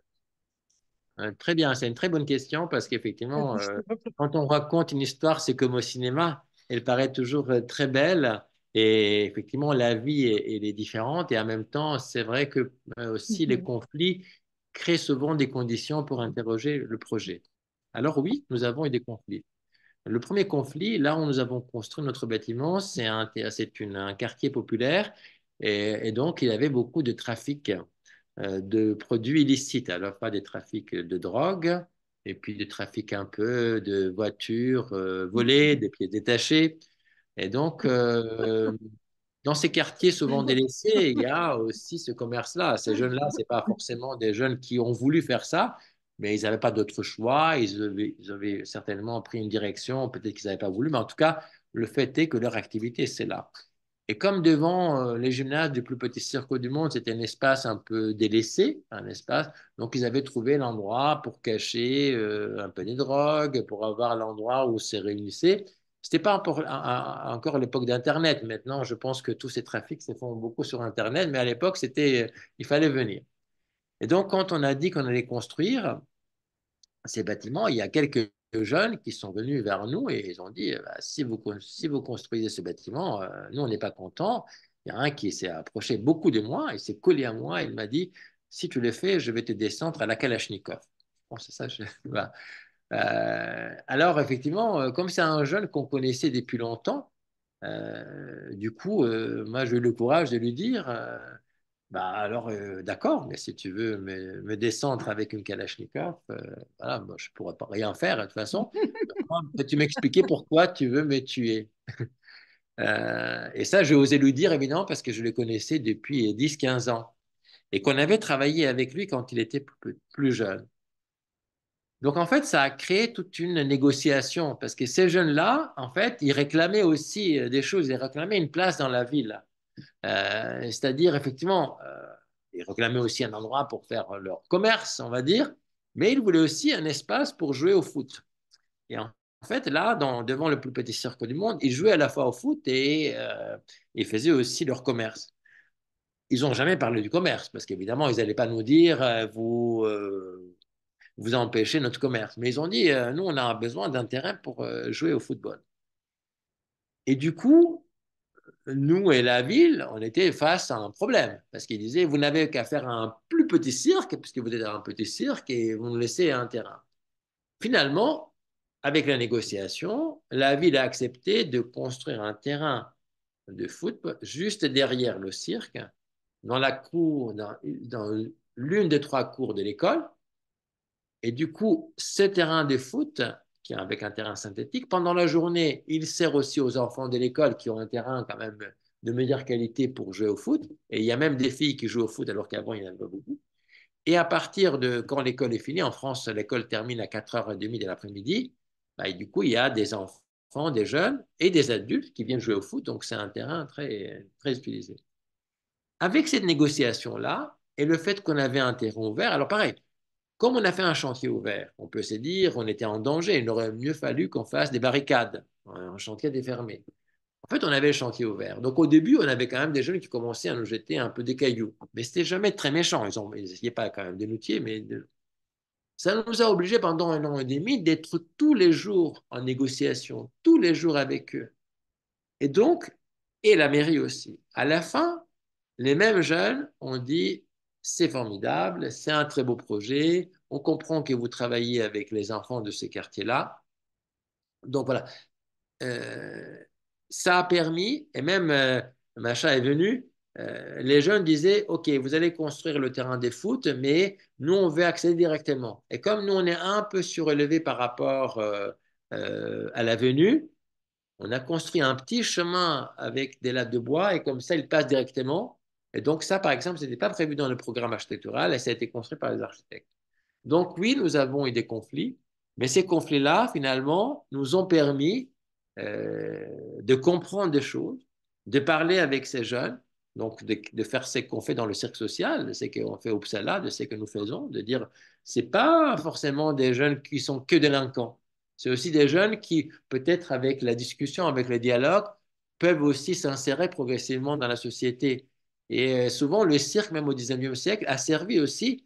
Très bien, c'est une très bonne question parce qu'effectivement, ah, quand on raconte une histoire, c'est comme au cinéma elle paraît toujours euh, très belle. Et effectivement, la vie, est différente. Et en même temps, c'est vrai que euh, aussi les mm-hmm. conflits créent souvent des conditions pour interroger le projet. Alors oui, nous avons eu des conflits. Le premier conflit, là où nous avons construit notre bâtiment, c'est un, quartier populaire. Et, et, donc, il y avait beaucoup de trafic euh, de produits illicites. Alors, pas des trafics de drogue, et puis de trafic un peu de voitures euh, mm-hmm. volées, des pieds détachés. Et donc, mm-hmm. euh, dans ces quartiers souvent mm-hmm. délaissés, il y a aussi ce commerce-là. Ces jeunes-là, ce n'est pas forcément des jeunes qui ont voulu faire ça, mais ils n'avaient pas d'autre choix. Ils avaient, ils avaient, certainement pris une direction, peut-être qu'ils n'avaient pas voulu, mais en tout cas, le fait est que leur activité, c'est là. Et comme devant euh, les gymnases du plus petit circo du monde, c'était un espace un peu délaissé, un espace, donc ils avaient trouvé l'endroit pour cacher euh, un peu des drogues, pour avoir l'endroit où se réunissaient. C'était pas encore, à, encore l'époque d'Internet. Maintenant, je pense que tous ces trafics se font beaucoup sur Internet, mais à l'époque, c'était, euh, il fallait venir. Et donc, quand on a dit qu'on allait construire ces bâtiments, il y a quelques jeunes qui sont venus vers nous et ils ont dit bah, si, vous, si vous construisez ce bâtiment, euh, nous, on n'est pas content Il y a un qui s'est approché beaucoup de moi, il s'est collé à moi et il m'a dit si tu le fais, je vais te descendre à la Kalachnikov. Euh, alors, effectivement, euh, comme c'est un jeune qu'on connaissait depuis longtemps, du coup, moi, j'ai eu le courage de lui dire bah, alors euh, d'accord, mais si tu veux me, descendre avec une Kalachnikov, euh, je ne pourrais pas rien faire de toute façon. tu m'expliquer pourquoi tu veux me tuer euh, Et ça, j'ai osé lui dire évidemment parce que je le connaissais depuis 10-15 ans et qu'on avait travaillé avec lui quand il était plus jeune. Donc en fait, ça a créé toute une négociation parce que ces jeunes-là, en fait, ils réclamaient aussi des choses, ils réclamaient une place dans la ville. Euh, c'est-à-dire, effectivement, euh, ils réclamaient aussi un endroit pour faire leur commerce, on va dire, mais ils voulaient aussi un espace pour jouer au foot. Et en fait, là, dans, devant le plus petit cercle du monde, ils jouaient à la fois au foot et euh, ils faisaient aussi leur commerce. Ils n'ont jamais parlé du commerce, parce qu'évidemment, ils n'allaient pas nous dire, vous vous empêchez notre commerce. Mais ils ont dit, nous, on a besoin d'un terrain pour jouer au football. Et du coup, nous et la ville, on était face à un problème. Parce qu'ils disaient, vous n'avez qu'à faire un plus petit cirque, puisque vous êtes dans un petit cirque, et vous nous laissez un terrain. Finalement, avec la négociation, la ville a accepté de construire un terrain de foot juste derrière le cirque, dans la cour, dans, dans l'une des trois cours de l'école. Et du coup, ce terrain de foot qui avec un terrain synthétique. Pendant la journée, il sert aussi aux enfants de l'école qui ont un terrain quand même de meilleure qualité pour jouer au foot. Et il y a même des filles qui jouent au foot alors qu'avant, il n'y en avait pas beaucoup. Et à partir de quand l'école est finie, en France, l'école termine à 4h30 de l'après-midi, bah, du coup, il y a des enfants, des jeunes et des adultes qui viennent jouer au foot. Donc, c'est un terrain très, très utilisé. Avec cette négociation-là et le fait qu'on avait un terrain ouvert, alors pareil, comme on a fait un chantier ouvert, on peut se dire on était en danger, il aurait mieux fallu qu'on fasse des barricades, hein, un chantier défermé. En fait, on avait le chantier ouvert. Donc au début, on avait quand même des jeunes qui commençaient à nous jeter un peu des cailloux. Mais c'était jamais très méchant. Ils n'essayaient pas quand même de nous mais ça nous a obligés pendant un an et demi d'être tous les jours en négociation, tous les jours avec eux. Et donc, et la mairie aussi. À la fin, les mêmes jeunes ont dit c'est formidable, c'est un très beau projet, on comprend que vous travaillez avec les enfants de ces quartiers-là. Donc voilà, euh, ça a permis, et même euh, Macha est venu, euh, les jeunes disaient, OK, vous allez construire le terrain des foot, mais nous, on veut accéder directement. Et comme nous, on est un peu surélevé par rapport euh, à l'avenue, on a construit un petit chemin avec des lattes de bois, et comme ça, ils passent directement. Et donc ça, par exemple, ce n'était pas prévu dans le programme architectural et ça a été construit par les architectes. Donc oui, nous avons eu des conflits, mais ces conflits-là, finalement, nous ont permis euh, de comprendre des choses, de parler avec ces jeunes, donc de, de faire ce qu'on fait dans le cirque social, de ce qu'on fait au Psala, de ce que nous faisons, de dire, ce n'est pas forcément des jeunes qui sont que délinquants. C'est aussi des jeunes qui, peut-être avec la discussion, avec le dialogue, peuvent aussi s'insérer progressivement dans la société et euh, souvent, le cirque, même au 19e siècle, a servi aussi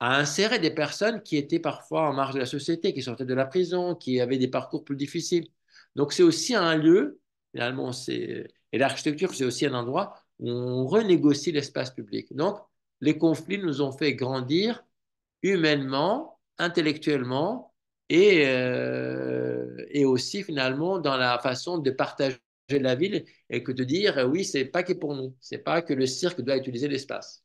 à insérer des personnes qui étaient parfois en marge de la société, qui sortaient de la prison, qui avaient des parcours plus difficiles. Donc c'est aussi un lieu, finalement, euh, et l'architecture, c'est aussi un endroit où on renégocie l'espace public. Donc les conflits nous ont fait grandir humainement, intellectuellement, et, euh, et aussi finalement dans la façon de partager de la ville et que de dire euh, oui, c'est pas que pour nous, c'est pas que le cirque doit utiliser l'espace.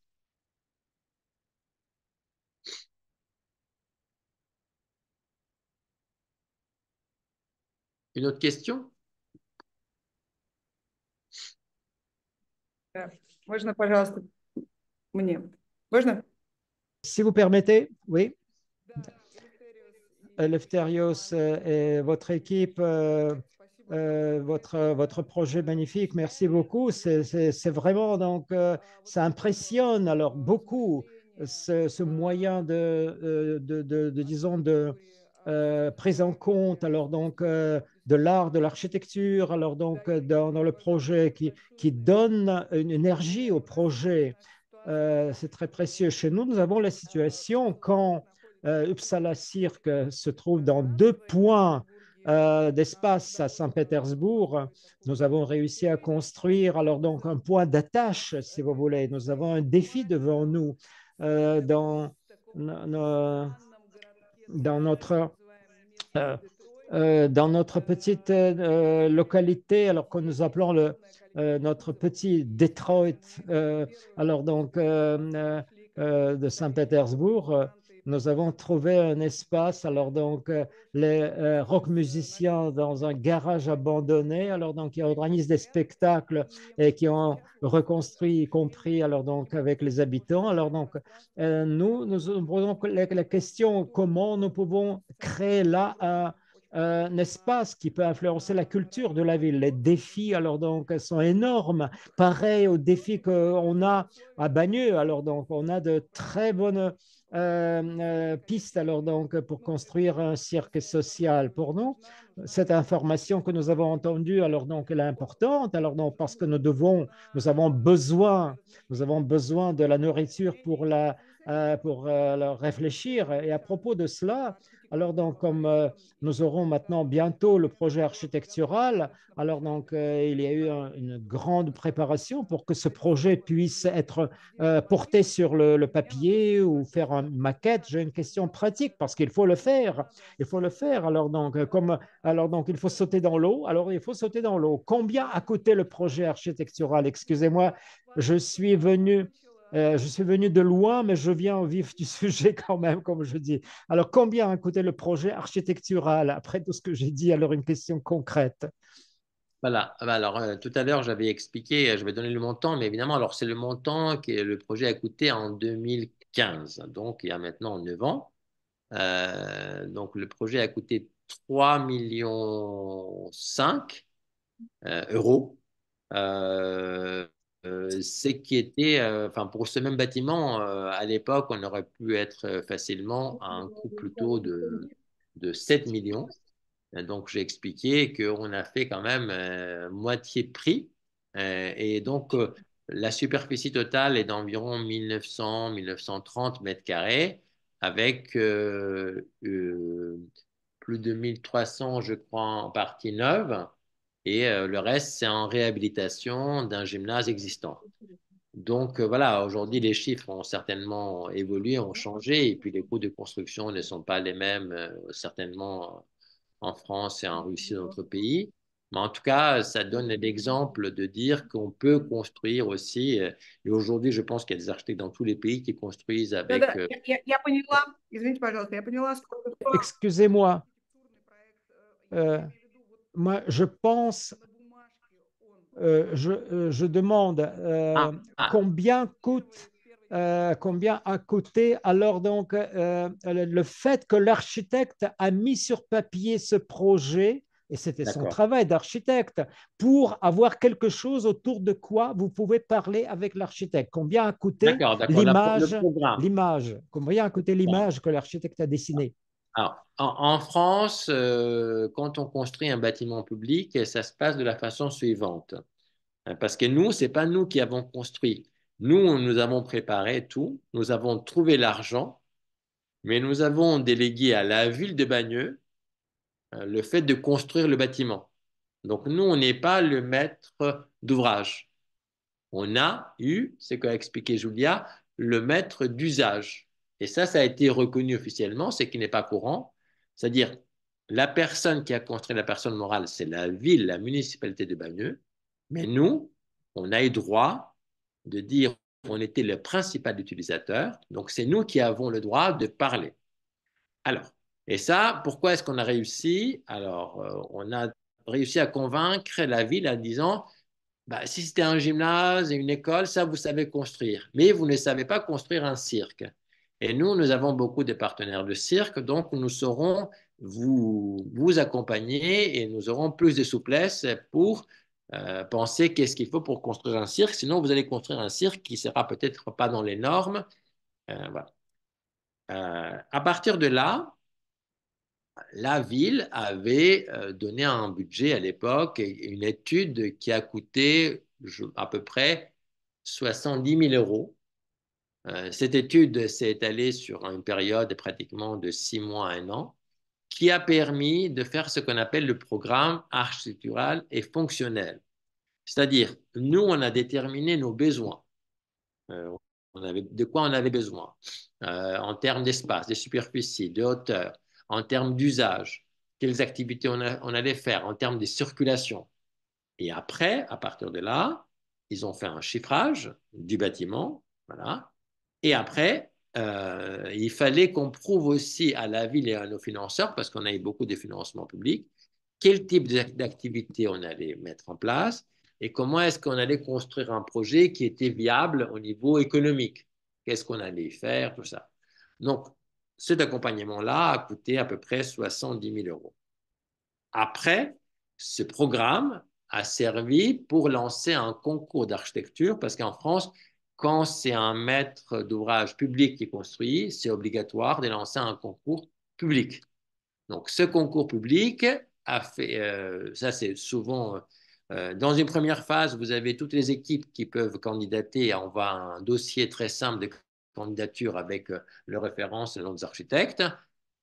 Une autre question euh, Si vous permettez, oui. Ben, Lefterios euh, et votre équipe euh, votre, votre projet magnifique. Merci beaucoup. C'est vraiment, donc, euh, ça impressionne alors beaucoup ce, moyen euh, de, de, de, disons, de prise en compte, alors donc, de l'art, de l'architecture, alors donc, dans, le projet qui, qui donne une énergie au projet. C'est très précieux. Chez nous, nous avons la situation quand Uppsala Cirque se trouve dans deux points euh, d'espace à Saint-Pétersbourg. Nous avons réussi à construire alors donc un point d'attache, si vous voulez. Nous avons un défi devant nous euh, dans, dans, notre... Euh, dans notre petite localité, alors que nous appelons le, notre petit Detroit, alors donc de Saint-Pétersbourg, nous avons trouvé un espace. Alors, donc, euh, les euh, rock musiciens dans un garage abandonné, alors, donc, ils organisent des spectacles et qui ont reconstruit, y compris, alors, donc, avec les habitants. Alors, donc, euh, nous, nous posons la, question comment nous pouvons créer là un un espace qui peut influencer la culture de la ville. Les défis, alors donc, sont énormes. Pareil aux défis qu'on a à Bagneux. Alors donc, on a de très bonnes euh, euh, piste alors donc pour construire un cirque social pour nous. Cette information que nous avons entendue alors donc elle est importante alors donc parce que nous devons, nous avons besoin, nous avons besoin de la nourriture pour la euh, pour euh, réfléchir. Et à propos de cela, alors donc comme euh, nous aurons maintenant bientôt le projet architectural, alors donc il y a eu une grande préparation pour que ce projet puisse être porté sur le, papier ou faire une maquette. J'ai une question pratique parce qu'il faut le faire. Il faut le faire. Alors donc comme alors donc il faut sauter dans l'eau. Alors il faut sauter dans l'eau. Combien a coûté le projet architectural Excusez-moi, je suis venu euh, je suis venu de loin, mais je viens au vif du sujet quand même, comme je dis. Alors, combien a coûté le projet architectural Après tout ce que j'ai dit, alors une question concrète. Voilà. Ah bah alors, euh, tout à l'heure, j'avais expliqué, euh, je vais donner le montant, mais évidemment, alors c'est le montant que le projet a coûté en 2015, donc il y a maintenant 9 ans. donc, le projet a coûté 3,5 millions 5 euros. Euh, ce qui était, euh, enfin, pour ce même bâtiment, euh, à l'époque, on aurait pu être facilement à un coût plutôt de, 7 millions. donc, j'ai expliqué qu'on a fait quand même moitié prix. et donc, la superficie totale est d'environ 1900-1930 mètres carrés, avec plus de 1300, je crois, en partie neuve et euh, le reste, c'est en réhabilitation d'un gymnase existant. Donc euh, voilà, aujourd'hui, les chiffres ont certainement évolué, ont changé, et puis les coûts de construction ne sont pas les mêmes, euh, certainement en France et en Russie, dans notre pays. Mais en tout cas, ça donne l'exemple de dire qu'on peut construire aussi. et aujourd'hui, je pense qu'il y a des architectes dans tous les pays qui construisent avec. Excusez-moi moi, je pense, euh, euh, je, demande euh, ah, ah. combien coûte, combien a coûté. Alors donc, le, fait que l'architecte a mis sur papier ce projet, et c'était son travail d'architecte, pour avoir quelque chose autour de quoi vous pouvez parler avec l'architecte. Combien a coûté l'image, l'image, combien a coûté l'image que l'architecte a dessinée en, France, euh, quand on construit un bâtiment public, ça se passe de la façon suivante. Euh, parce que nous, ce n'est pas nous qui avons construit. Nous, nous avons préparé tout, nous avons trouvé l'argent, mais nous avons délégué à la ville de Bagneux euh, le fait de construire le bâtiment. Donc nous, on n'est pas le maître d'ouvrage. On a eu, c'est qu'a expliqué Julia, le maître d'usage. Et ça, ça a été reconnu officiellement, c'est qui n'est pas courant. C'est-à-dire, la personne qui a construit la personne morale, c'est la ville, la municipalité de Bagneux. Mais nous, on a eu droit de dire on était le principal utilisateur, donc c'est nous qui avons le droit de parler. Alors, et ça, pourquoi est-ce qu'on a réussi Alors, euh, on a réussi à convaincre la ville en disant, bah, si c'était un gymnase et une école, ça, vous savez construire, mais vous ne savez pas construire un cirque. Et nous, nous avons beaucoup de partenaires de cirque, donc nous saurons vous, vous accompagner et nous aurons plus de souplesse pour euh, penser qu'est-ce qu'il faut pour construire un cirque. Sinon, vous allez construire un cirque qui ne sera peut-être pas dans les normes. Euh, voilà. Euh, à partir de là, la ville avait donné un budget à l'époque, une étude qui a coûté à peu près 70 000 euros euh, cette étude s'est étalée sur une période pratiquement de six mois à un an, qui a permis de faire ce qu'on appelle le programme architectural et fonctionnel. C'est-à-dire, nous, on a déterminé nos besoins. Euh, de quoi on avait besoin euh, en termes d'espace, de superficie, de hauteur, en termes d'usage, quelles activités on, on allait faire, en termes de circulation. Et après, à partir de là, ils ont fait un chiffrage du bâtiment, voilà, et après, euh, il fallait qu'on prouve aussi à la ville et à nos financeurs, parce qu'on a eu beaucoup de financements publics, quel type d'activité on allait mettre en place et comment est-ce qu'on allait construire un projet qui était viable au niveau économique. Qu'est-ce qu'on allait faire, tout ça. Donc, cet accompagnement-là a coûté à peu près 70 000 euros. Après, ce programme a servi pour lancer un concours d'architecture parce qu'en France, quand c'est un maître d'ouvrage public qui construit, c'est obligatoire de lancer un concours public. Donc, ce concours public a fait, euh, ça c'est souvent, euh, dans une première phase, vous avez toutes les équipes qui peuvent candidater, on va un dossier très simple de candidature avec euh, le référence, le nom des architectes.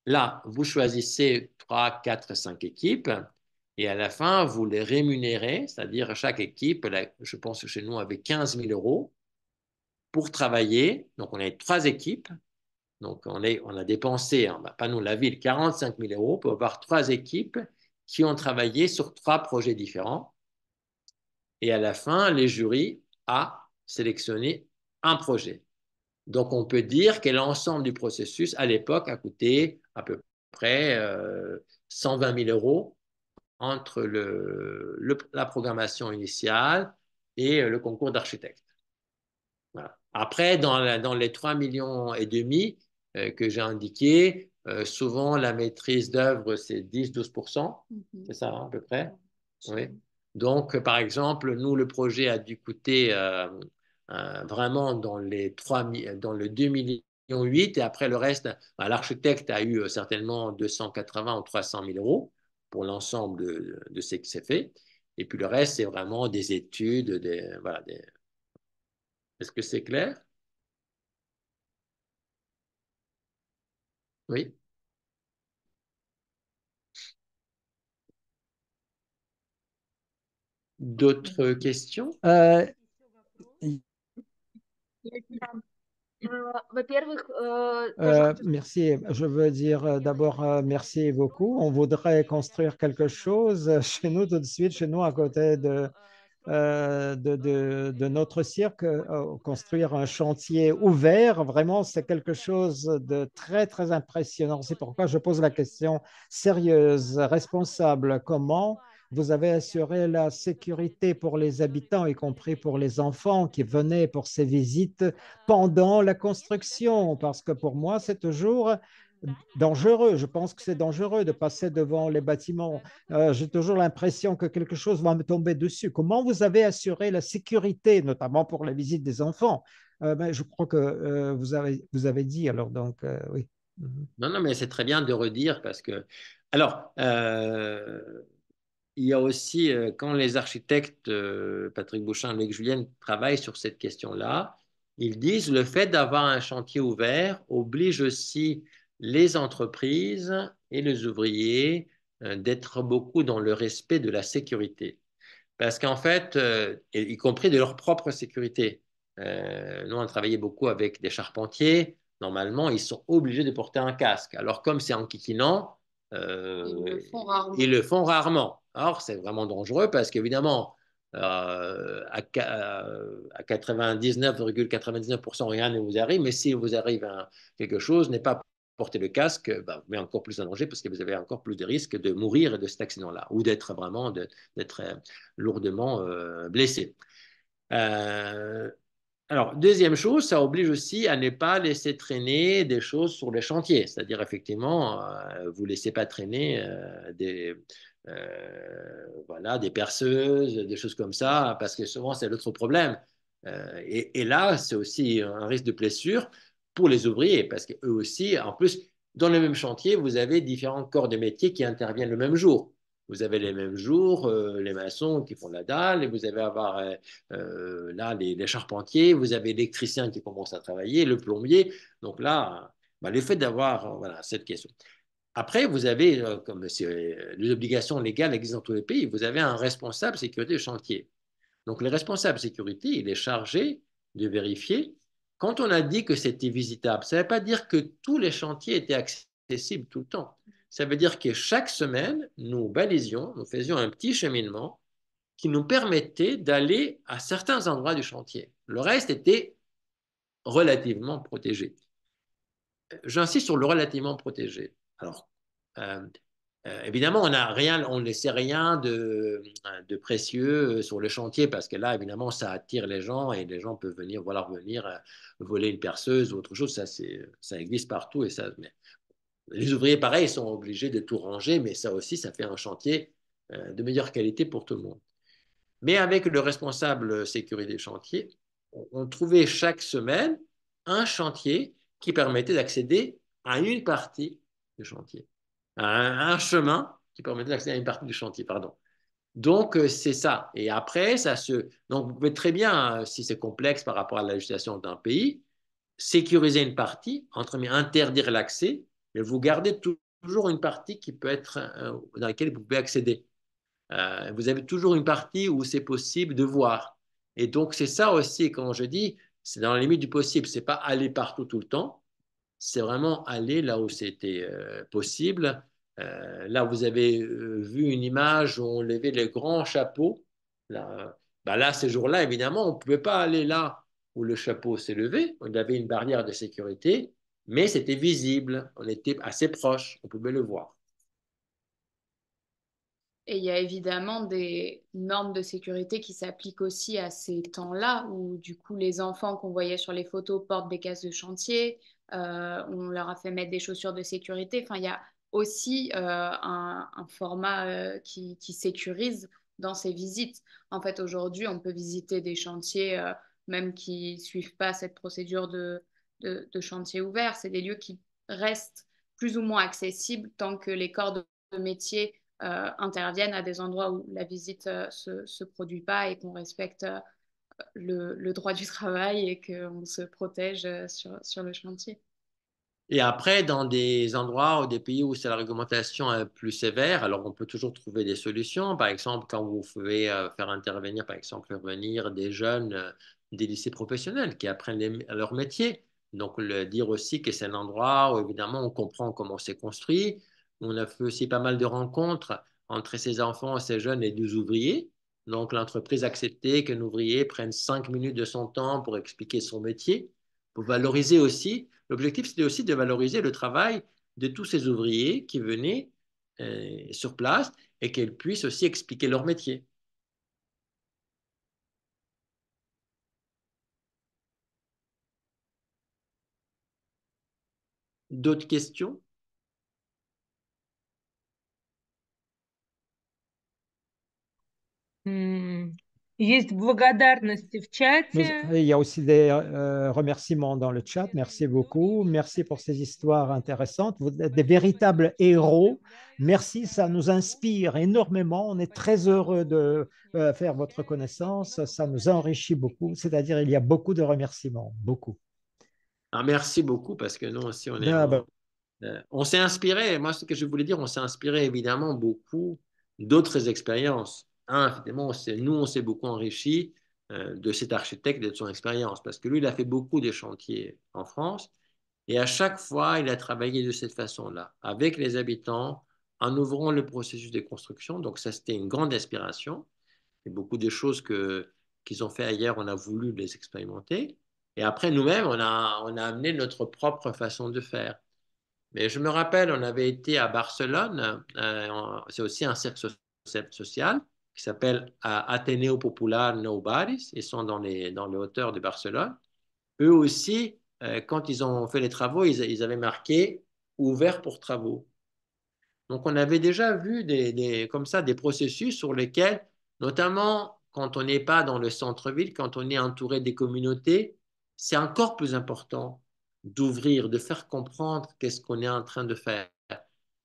Là, vous choisissez 3, 4, 5 équipes et à la fin, vous les rémunérez, c'est-à-dire chaque équipe, je pense que chez nous, avait 15 000 euros pour travailler. Donc, on a trois équipes. Donc, on, est, on a dépensé, hein, bah, pas nous la ville, 45 000 euros pour avoir trois équipes qui ont travaillé sur trois projets différents. Et à la fin, les jurys a sélectionné un projet. Donc, on peut dire que l'ensemble du processus, à l'époque, a coûté à peu près 120 euh, 000 euros entre la programmation initiale et euh, le concours d'architecte. Après, dans, les 3,5 millions et demi euh, que j'ai indiqué, euh, souvent la maîtrise d'œuvre, c'est 10-12%, mhm. c'est ça hein, à peu près Donc, par exemple, nous, le projet a dû coûter euh, vraiment dans, les 3, dans millions 8 et après le reste, bah, l'architecte a eu certainement 280 ou 300 000 euros pour l'ensemble de, ce qui s'est fait. Et puis le reste, c'est vraiment des études, des, est-ce que c'est clair Oui. D'autres questions euh, euh, euh, merci. Je veux dire d'abord merci beaucoup. On voudrait construire quelque chose chez nous tout de suite, chez nous à côté de euh, de, notre cirque, euh, construire un chantier ouvert. Vraiment, c'est quelque chose de très, très impressionnant. C'est pourquoi je pose la question sérieuse, responsable. Comment vous avez assuré la sécurité pour les habitants, y compris pour les enfants qui venaient pour ces visites pendant la construction, parce que pour moi, c'est toujours dangereux. Je pense que c'est dangereux de passer devant les bâtiments. Euh, j'ai toujours l'impression que quelque chose va me tomber dessus. Comment vous avez assuré la sécurité, notamment pour la visite des enfants euh, ben, Je crois que euh, vous, avez, vous avez dit, alors donc, oui. Mhm. Non, non, mais c'est très bien de redire parce que. Alors. Il y a aussi, quand les architectes, Patrick Bouchin, et Julien, travaillent sur cette question-là, ils disent le fait d'avoir un chantier ouvert oblige aussi les entreprises et les ouvriers euh, d'être beaucoup dans le respect de la sécurité. Parce qu'en fait, euh, y compris de leur propre sécurité. Euh, nous, on travaillé beaucoup avec des charpentiers. Normalement, ils sont obligés de porter un casque. Alors, comme c'est en kikinant, ils le font rarement. Ils Or, c'est vraiment dangereux parce qu'évidemment, à, 99,99%, rien ne vous arrive, mais s'il vous arrive à quelque chose, n'est pas porter le casque, bah, vous mettez encore plus en danger parce que vous avez encore plus de risques de mourir de cet accident-là ou d'être vraiment d'être euh, lourdement euh, blessé. Euh, alors, deuxième chose, ça oblige aussi à ne pas laisser traîner des choses sur les chantiers, c'est-à-dire effectivement, vous ne laissez pas traîner des, voilà, des perceuses, des choses comme ça, parce que souvent c'est l'autre problème. et, là, c'est aussi un risque de blessure pour les ouvriers, parce qu'eux aussi, en plus, dans le même chantier, vous avez différents corps de métiers qui interviennent le même jour. Vous avez les mêmes jours, euh, les maçons qui font la dalle, et vous avez avoir euh, euh, là les, charpentiers, vous avez l'électricien qui commence à travailler, le plombier. Donc là, bah, le fait d'avoir voilà, cette question. Après, vous avez, comme les obligations légales existent dans tous les pays, vous avez un responsable sécurité de chantier. Donc le responsable sécurité, il est chargé de vérifier quand on a dit que c'était visitable, ça ne veut pas dire que tous les chantiers étaient accessibles tout le temps. Ça veut dire que chaque semaine, nous balisions, nous faisions un petit cheminement qui nous permettait d'aller à certains endroits du chantier. Le reste était relativement protégé. J'insiste sur le relativement protégé. Alors, euh, euh, évidemment, on rien, on ne laissait rien de, précieux euh, sur le chantier parce que là, évidemment, ça attire les gens et les gens peuvent venir, voilà, venir euh, voler une perceuse ou autre chose. Ça, ça existe partout et ça. Mais les ouvriers, pareil, sont obligés de tout ranger, mais ça aussi, ça fait un chantier de meilleure qualité pour tout le monde. Mais avec le responsable sécurité chantier, on trouvait chaque semaine un chantier qui permettait d'accéder à une partie du chantier un, chemin qui permet d'accéder à une partie du chantier, pardon. Donc, euh, c'est ça. Et après, ça se. Donc, vous pouvez très bien, euh, si c'est complexe par rapport à la législation d'un pays, sécuriser une partie, entre interdire l'accès, mais vous gardez toujours une partie qui peut être, euh, dans laquelle vous pouvez accéder. vous avez toujours une partie où c'est possible de voir. Et donc, c'est ça aussi, quand je dis, c'est dans la limite du possible. Ce n'est pas aller partout tout le temps, c'est vraiment aller là où c'était euh, possible. Euh, là, vous avez euh, vu une image où on levait les grands chapeaux. Là, bah là ces jours-là, évidemment, on ne pouvait pas aller là où le chapeau s'est levé. On avait une barrière de sécurité, mais c'était visible. On était assez proche, on pouvait le voir. Et il y a évidemment des normes de sécurité qui s'appliquent aussi à ces temps-là où du coup les enfants qu'on voyait sur les photos portent des cases de chantier, euh, on leur a fait mettre des chaussures de sécurité. Enfin, il y a aussi euh, un, format euh, qui, sécurise dans ces visites. En fait, aujourd'hui, on peut visiter des chantiers même qui suivent pas cette procédure de, chantier ouvert. C'est des lieux qui restent plus ou moins accessibles tant que les corps de, métier interviennent à des endroits où la visite ne se, produit pas et qu'on respecte le, droit du travail et qu'on se protège euh, sur, sur, le chantier. Et après, dans des endroits ou des pays où c'est la réglementation euh, plus sévère, alors on peut toujours trouver des solutions. Par exemple, quand vous pouvez euh, faire intervenir, par exemple, revenir des jeunes des lycées professionnels qui apprennent leur métier. Donc, le dire aussi que c'est un endroit où, évidemment, on comprend comment c'est construit. On a fait aussi pas mal de rencontres entre ces enfants, ces jeunes et des ouvriers donc, l'entreprise acceptait qu'un ouvrier prenne cinq minutes de son temps pour expliquer son métier, pour valoriser aussi. L'objectif, c'était aussi de valoriser le travail de tous ces ouvriers qui venaient euh, sur place et qu'elles puissent aussi expliquer leur métier. D'autres questions Il y a aussi des euh, remerciements dans le chat. Merci beaucoup. Merci pour ces histoires intéressantes. Vous êtes des véritables héros. Merci, ça nous inspire énormément. On est très heureux de euh, faire votre connaissance. Ça nous enrichit beaucoup. C'est-à-dire, il y a beaucoup de remerciements. Beaucoup. Ah, merci beaucoup parce que nous aussi, on est. Ah, ben. euh, on s'est inspiré. Moi, ce que je voulais dire, on s'est inspiré évidemment beaucoup d'autres expériences nous, on s'est beaucoup enrichi euh, de cet architecte et de son expérience, parce que lui, il a fait beaucoup des chantiers en France, et à chaque fois, il a travaillé de cette façon-là, avec les habitants, en ouvrant le processus de construction. Donc ça, c'était une grande inspiration. Et beaucoup de choses qu'ils ont fait ailleurs, on a voulu les expérimenter. Et après, nous-mêmes, on a, amené notre propre façon de faire. Mais je me rappelle, on avait été à Barcelone, euh, c'est aussi un cercle social, qui s'appelle Ateneo Popular Nobody's. Ils sont dans les, dans les hauteurs de Barcelone. Eux aussi, euh, quand ils ont fait les travaux, ils, avaient marqué ouvert pour travaux. Donc, on avait déjà vu des, comme ça des processus sur lesquels, notamment quand on n'est pas dans le centre-ville, quand on est entouré des communautés, c'est encore plus important d'ouvrir, de faire comprendre qu'est-ce qu'on est en train de faire.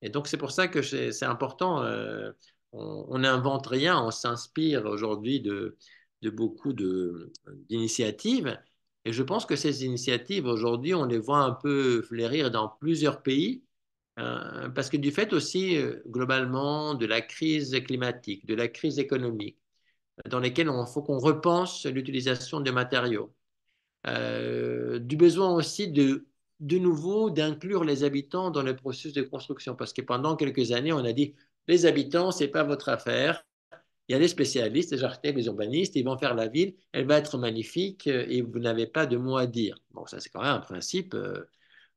Et donc, c'est pour ça que c'est important. Euh, on n'invente rien, on s'inspire aujourd'hui de, beaucoup d'initiatives. Et je pense que ces initiatives, aujourd'hui, on les voit un peu fleurir dans plusieurs pays, euh, parce que du fait aussi, euh, globalement, de la crise climatique, de la crise économique, dans lesquelles il faut qu'on repense l'utilisation des matériaux, euh, du besoin aussi de de nouveau d'inclure les habitants dans le processus de construction. Parce que pendant quelques années, on a dit les habitants, ce n'est pas votre affaire. Il y a des spécialistes, des architectes, des urbanistes, ils vont faire la ville, elle va être magnifique euh, et vous n'avez pas de mot à dire. Bon, ça c'est quand même un principe euh,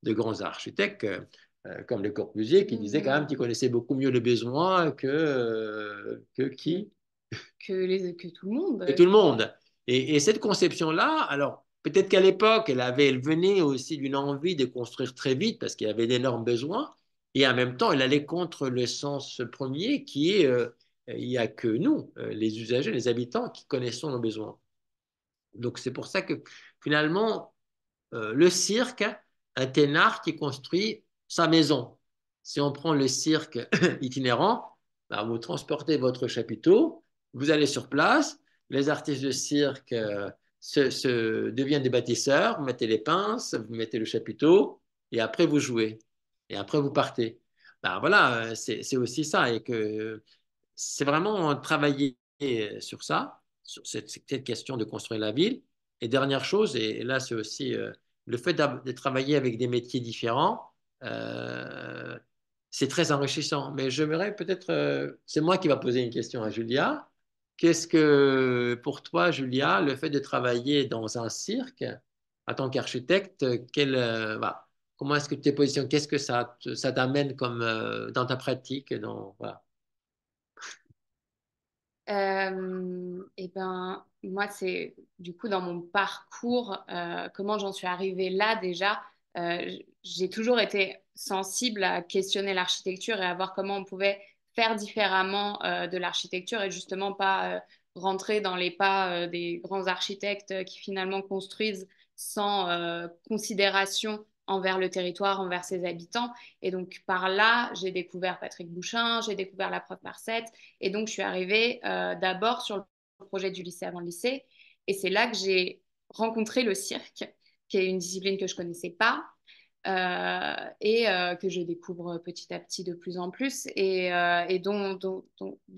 de grands architectes euh, comme Le Corbusier qui disait mmh. quand même qu'il connaissait beaucoup mieux les besoins que, que qui que, les, tout le monde. Que tout le monde. Et, et cette conception-là, alors peut-être qu'à l'époque, elle, avait, elle venait aussi d'une envie de construire très vite parce qu'il y avait d'énormes besoins, et en même temps, elle allait contre le sens premier qui est euh, il n'y a que nous, euh, les usagers, les habitants, qui connaissons nos besoins. Donc c'est pour ça que finalement, euh, le cirque, un ténard qui construit sa maison. Si on prend le cirque itinérant, bah, vous transportez votre chapiteau, vous allez sur place, les artistes de cirque deviennent des bâtisseurs, vous mettez les pinces, vous mettez le chapiteau, et après vous jouez et après vous partez. Ben voilà, euh, c'est aussi ça. Et que c'est vraiment travailler euh, sur ça, sur cette, question de construire la ville. Et dernière chose, et, là c'est aussi euh, le fait de travailler avec des métiers différents, c'est très enrichissant. Mais j'aimerais peut-être, c'est moi qui va poser une question à Julia. Qu'est-ce que pour toi, Julia, le fait de travailler dans un cirque en tant qu'architecte, quel, Comment est-ce que tu t'es positionné Qu'est-ce que ça, t'amène comme euh, dans ta pratique dans, voilà. et eh ben, moi, c'est du coup dans mon parcours, euh, comment j'en suis arrivée là déjà. Euh, j'ai toujours été sensible à questionner l'architecture et à voir comment on pouvait faire différemment de l'architecture et justement pas rentrer dans les pas des grands architectes qui finalement construisent sans considération envers le territoire, envers ses habitants. Et donc par là, j'ai découvert Patrick Bouchin, j'ai découvert la prof Marcette. Et donc je suis arrivée euh, d'abord sur le projet du lycée avant le lycée. Et c'est là que j'ai rencontré le cirque, qui est une discipline que je ne connaissais pas. Euh, et euh, que je découvre petit à petit de plus en plus et, dont, dont,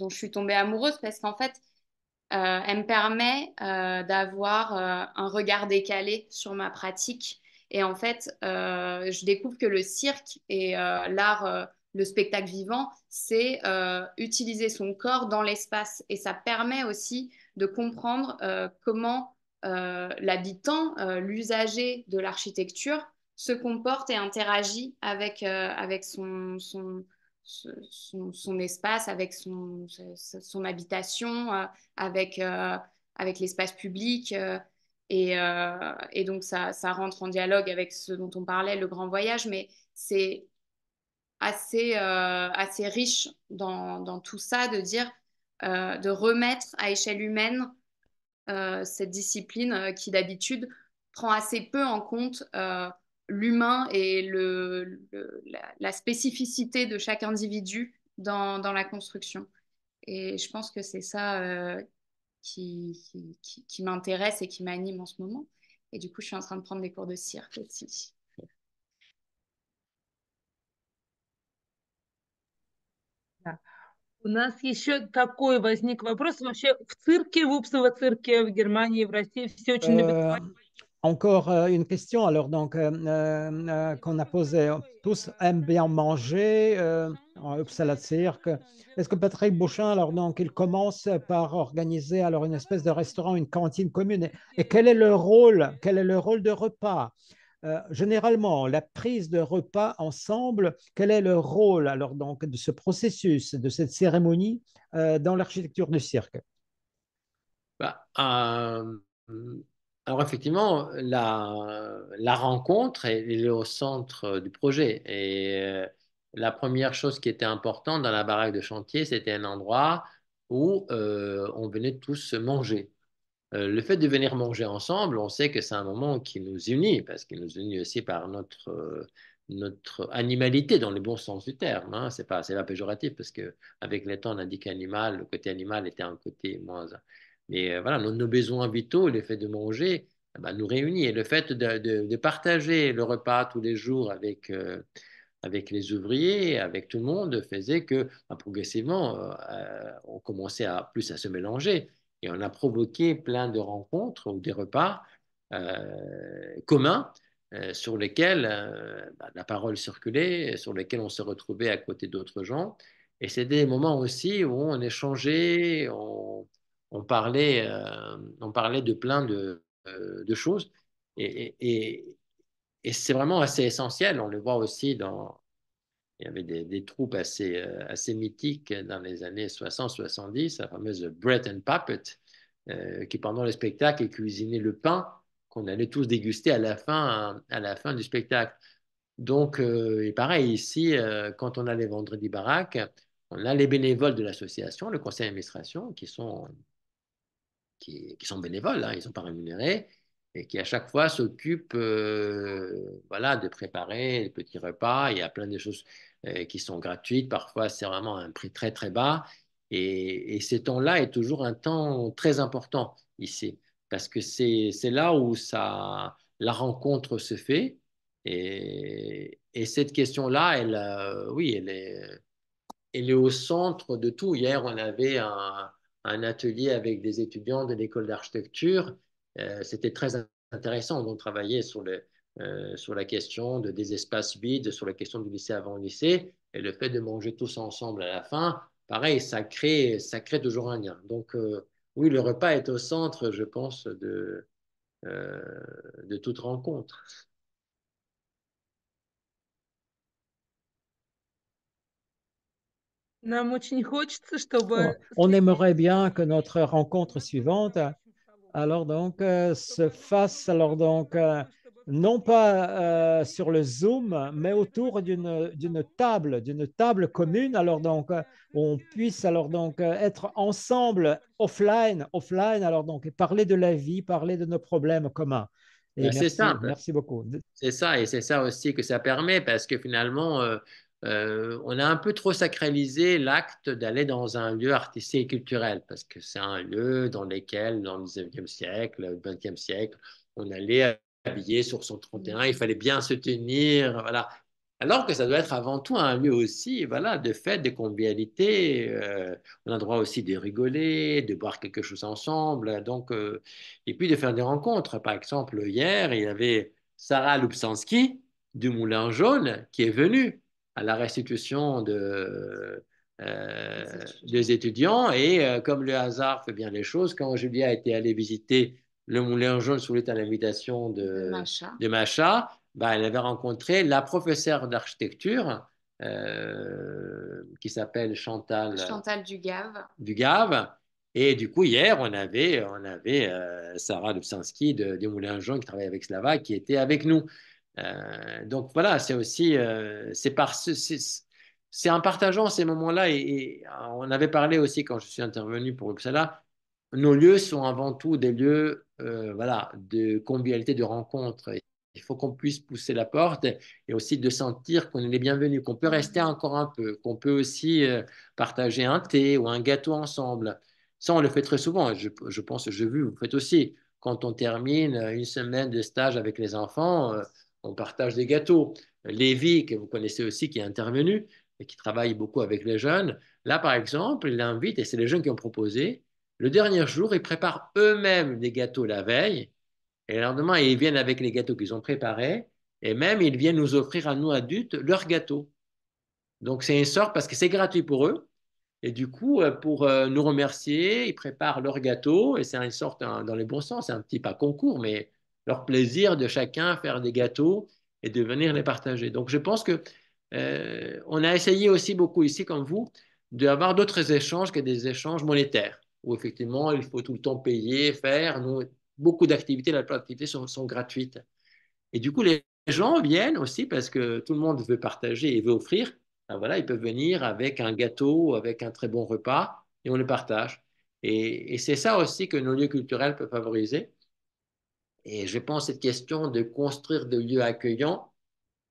je suis tombée amoureuse parce qu'en fait, elle me permet d'avoir un regard décalé sur ma pratique et en fait, euh, je découvre que le cirque et euh, l'art, euh, le spectacle vivant, c'est utiliser son corps dans l'espace. Et ça permet aussi de comprendre comment l'habitant, l'usager de l'architecture, se comporte et interagit avec, avec son, espace, avec son, habitation, avec, avec l'espace public. Euh, et, donc, ça, rentre en dialogue avec ce dont on parlait, le grand voyage, mais c'est assez, euh, assez riche dans, tout ça de dire, euh, de remettre à échelle humaine cette discipline qui, d'habitude, prend assez peu en compte l'humain et le, la, la, spécificité de chaque individu dans, dans, la construction. Et je pense que c'est ça qui, qui, qui, qui m'intéresse et qui m'anime en ce moment. Et du coup, je suis en train de prendre des cours de cirque aussi. У нас еще такой возник вопрос. Вообще в цирке, в Упсово цирке, в Германии, в России все очень любят Encore euh, une question, alors, donc, euh, euh, qu'on a posée. Tous aiment bien manger euh, à cirque. Est-ce que Patrick Bouchin, alors, donc, il commence par organiser, alors, une espèce de restaurant, une cantine commune Et quel est le rôle Quel est le rôle de repas généralement, la prise de repas ensemble, quel est le rôle alors donc de ce processus, de cette cérémonie dans l'architecture du cirque bah, alors effectivement, la, rencontre, elle, est au centre euh, du projet. Et euh, la première chose qui était importante dans la baraque de chantier, c'était un endroit où euh, on venait tous manger. le fait de venir manger ensemble, on sait que c'est un moment qui nous unit, parce qu'il nous unit aussi par notre, animalité dans le bon sens du terme. Hein. C'est pas, pas péjoratif, parce qu'avec les temps, on a dit qu'animal, le côté animal était un côté moins mais euh, voilà, nos, besoins vitaux, le fait de manger, eh ben, nous réunit. Et le fait de, partager le repas tous les jours avec, euh, avec les ouvriers, avec tout le monde, faisait que ben, progressivement, euh, on commençait plus à se mélanger. Et on a provoqué plein de rencontres ou des repas communs sur lesquels ben, la parole circulait, sur lesquels on se retrouvait à côté d'autres gens. Et c'était des moments aussi où on échangeait, on, on parlait, euh, on parlait de plein de, euh, choses. Et, c'est vraiment assez essentiel. On le voit aussi dans. Il y avait des, troupes assez, euh, assez mythiques dans les années 60-70, la fameuse Bread and Puppet, qui pendant le spectacle cuisinait le pain qu'on allait tous déguster à la fin, à la fin du spectacle. Donc, et pareil, ici, quand on a les vendredis baraques, on a les bénévoles de l'association, le conseil d'administration, qui sont qui, sont bénévoles, hein, ils ne sont pas rémunérés, et qui à chaque fois s'occupent euh, voilà, de préparer des petits repas. Il y a plein de choses euh, qui sont gratuites. Parfois, c'est vraiment un prix très, très bas. Et, et ce temps-là est toujours un temps très important ici, parce que c'est là où ça, la rencontre se fait. Et, cette question-là, elle, euh, oui, elle est, elle est au centre de tout. Hier, on avait un, un atelier avec des étudiants de l'école d'architecture. Euh, c'était très intéressant. On travaillait sur, le, euh, sur la question de, des espaces vides, sur la question du lycée avant lycée, et le fait de manger tous ensemble à la fin, pareil, ça crée, ça crée toujours un lien. Donc, euh, oui, le repas est au centre, je pense, de, de toute rencontre. On aimerait bien que notre rencontre suivante, alors donc, euh, se fasse, alors donc, euh, non pas euh, sur le Zoom, mais autour d'une table, d'une table commune, alors donc, où on puisse, alors donc, être ensemble, offline, offline, alors donc, parler de la vie, parler de nos problèmes communs. Ben, c'est ça. Ben. Merci beaucoup. C'est ça, et c'est ça aussi que ça permet, parce que finalement, euh, on a un peu trop sacralisé l'acte d'aller dans un lieu artistique et culturel, parce que c'est un lieu dans lequel, dans le 19e siècle, le 20e siècle, on allait habiller sur son 31, il fallait bien se tenir, voilà. Alors que ça doit être avant tout un lieu aussi, voilà, de fête, de convivialité. Euh, on a droit aussi de rigoler, de boire quelque chose ensemble, donc, euh, et puis de faire des rencontres. Par exemple, hier, il y avait Sarah Lubsansky du Moulin Jaune qui est venue la restitution euh, des étudiants. Et euh, comme le hasard fait bien les choses, quand Julia a été allée visiter le Moulin Jaune sous l'invitation de, Macha, de bah, elle avait rencontré la professeure d'architecture euh, qui s'appelle Chantal, Chantal Dugave. Dugave. Et du coup, hier, on avait, on avait Sarah Lubsinski du Moulin Jaune qui travaille avec Slava qui était avec nous. Euh, donc voilà, c'est aussi, euh, c'est par c'est en partageant ces moments-là et, on avait parlé aussi quand je suis intervenu pour Uppsala, nos lieux sont avant tout des lieux, euh, voilà, de convivialité, de rencontre. Il faut qu'on puisse pousser la porte et aussi de sentir qu'on est les bienvenus, qu'on peut rester encore un peu, qu'on peut aussi partager un thé ou un gâteau ensemble. Ça, on le fait très souvent. Je, pense, j'ai vu, vous faites aussi. Quand on termine une semaine de stage avec les enfants, on partage des gâteaux. Lévi, que vous connaissez aussi, qui est intervenu et qui travaille beaucoup avec les jeunes, là, par exemple, il invite, et c'est les jeunes qui ont proposé, le dernier jour, ils préparent eux-mêmes des gâteaux la veille, et le lendemain, ils viennent avec les gâteaux qu'ils ont préparés, et même, ils viennent nous offrir à nous adultes leurs gâteaux. Donc, c'est une sorte, parce que c'est gratuit pour eux, et du coup, euh, pour euh, nous remercier, ils préparent leurs gâteaux, et c'est une sorte, dans les bon sens, c'est un petit pas concours, mais leur plaisir de chacun faire des gâteaux et de venir les partager. Donc, je pense que euh, on a essayé aussi beaucoup ici, comme vous, d'avoir d'autres échanges que des échanges monétaires, où effectivement, il faut tout le temps payer, faire. beaucoup d'activités, la plupart d'activités sont, sont, gratuites. Et du coup, les gens viennent aussi parce que tout le monde veut partager et veut offrir. Ah, voilà, ils peuvent venir avec un gâteau, avec un très bon repas, et on les partage. et c'est ça aussi que nos lieux culturels peuvent favoriser. Et je pense cette question de construire des lieux accueillants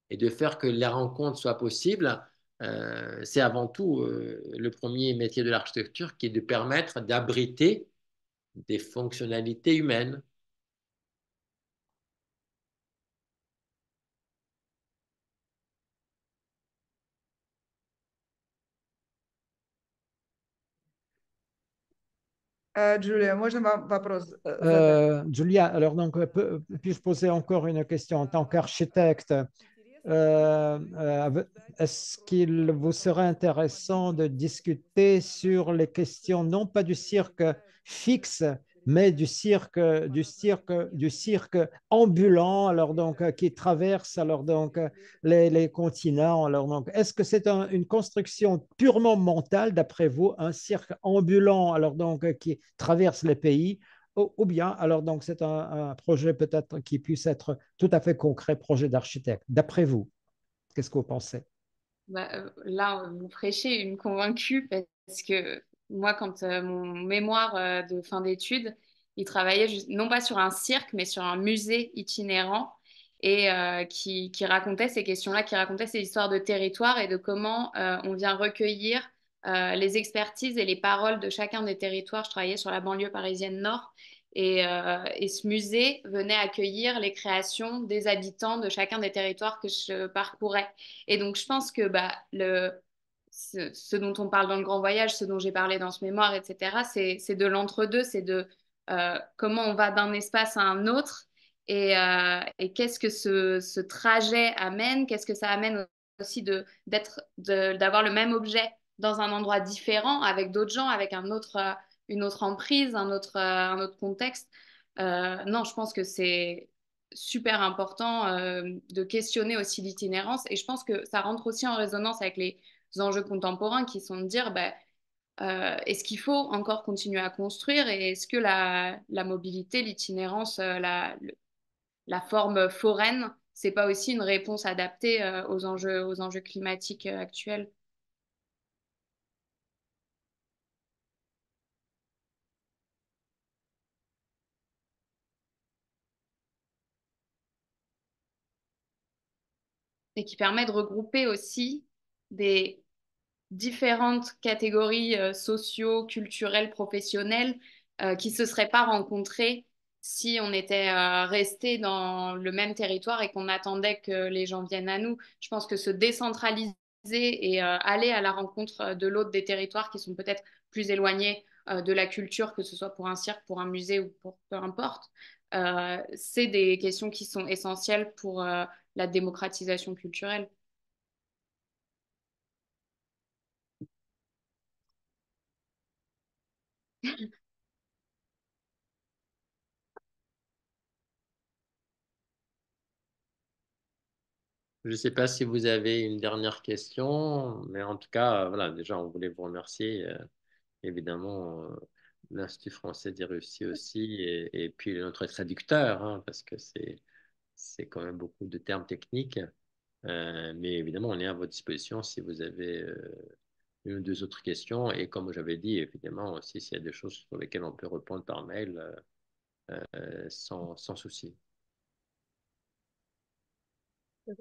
et de faire que la rencontre soit possible, euh, c'est avant tout euh, le premier métier de l'architecture qui est de permettre d'abriter des fonctionnalités humaines, Euh, euh, euh, Julia, alors donc, puis-je poser encore une question en tant qu'architecte est-ce qu'il vous serait intéressant de discuter sur les questions, non pas du cirque fixe, mais du cirque, du cirque, du cirque ambulant, alors donc euh, qui traverse alors donc euh, les, continents. Alors donc, est-ce que c'est une construction purement mentale d'après vous, un cirque ambulant alors donc euh, qui traverse les pays? Ou, bien, alors donc, c'est un, projet peut-être qui puisse être tout à fait concret, projet d'architecte. D'après vous, qu'est-ce que vous pensez bah, là, vous prêchez une convaincue parce que moi, quand euh, mon mémoire euh, de fin d'études, il travaillait non pas sur un cirque, mais sur un musée itinérant et euh, qui, qui, racontait ces questions-là, qui racontait ces histoires de territoire et de comment on vient recueillir les expertises et les paroles de chacun des territoires. Je travaillais sur la banlieue parisienne nord et, et ce musée venait accueillir les créations des habitants de chacun des territoires que je parcourais. Et donc je pense que bah, le, ce, dont on parle dans le grand voyage, ce dont j'ai parlé dans ce mémoire, etc., c'est de l'entre-deux, c'est de euh, comment on va d'un espace à un autre et, euh, qu'est-ce que ce, trajet amène, qu'est-ce que ça amène aussi d'avoir le même objet dans un endroit différent, avec d'autres gens, avec un autre, euh, une autre emprise, un autre, un autre contexte. non, je pense que c'est super important de questionner aussi l'itinérance. Et je pense que ça rentre aussi en résonance avec les enjeux contemporains qui sont de dire bah, euh, est-ce qu'il faut encore continuer à construire et est-ce que la, mobilité, l'itinérance, euh, la, forme foraine, c'est pas aussi une réponse adaptée euh, aux, enjeux, climatiques actuels et qui permet de regrouper aussi des différentes catégories euh, socio, culturelles, professionnelles euh, qui ne se seraient pas rencontrées si on était euh, resté dans le même territoire et qu'on attendait que les gens viennent à nous. Je pense que se décentraliser et aller à la rencontre de l'autre des territoires qui sont peut-être plus éloignés de la culture, que ce soit pour un cirque, pour un musée ou pour peu importe, c'est des questions qui sont essentielles pour la démocratisation culturelle. Je ne sais pas si vous avez une dernière question, mais en tout cas, voilà, déjà, on voulait vous remercier. Euh, évidemment, euh, l'Institut français des Russies aussi, et, puis notre traducteur, hein, parce que c'est, c'est quand même beaucoup de termes techniques. Euh, mais évidemment, on est à votre disposition si vous avez une ou deux autres questions. Et comme j'avais dit, évidemment, aussi, s'il y a des choses sur lesquelles on peut répondre par mail, euh, euh, sans, souci. Euh,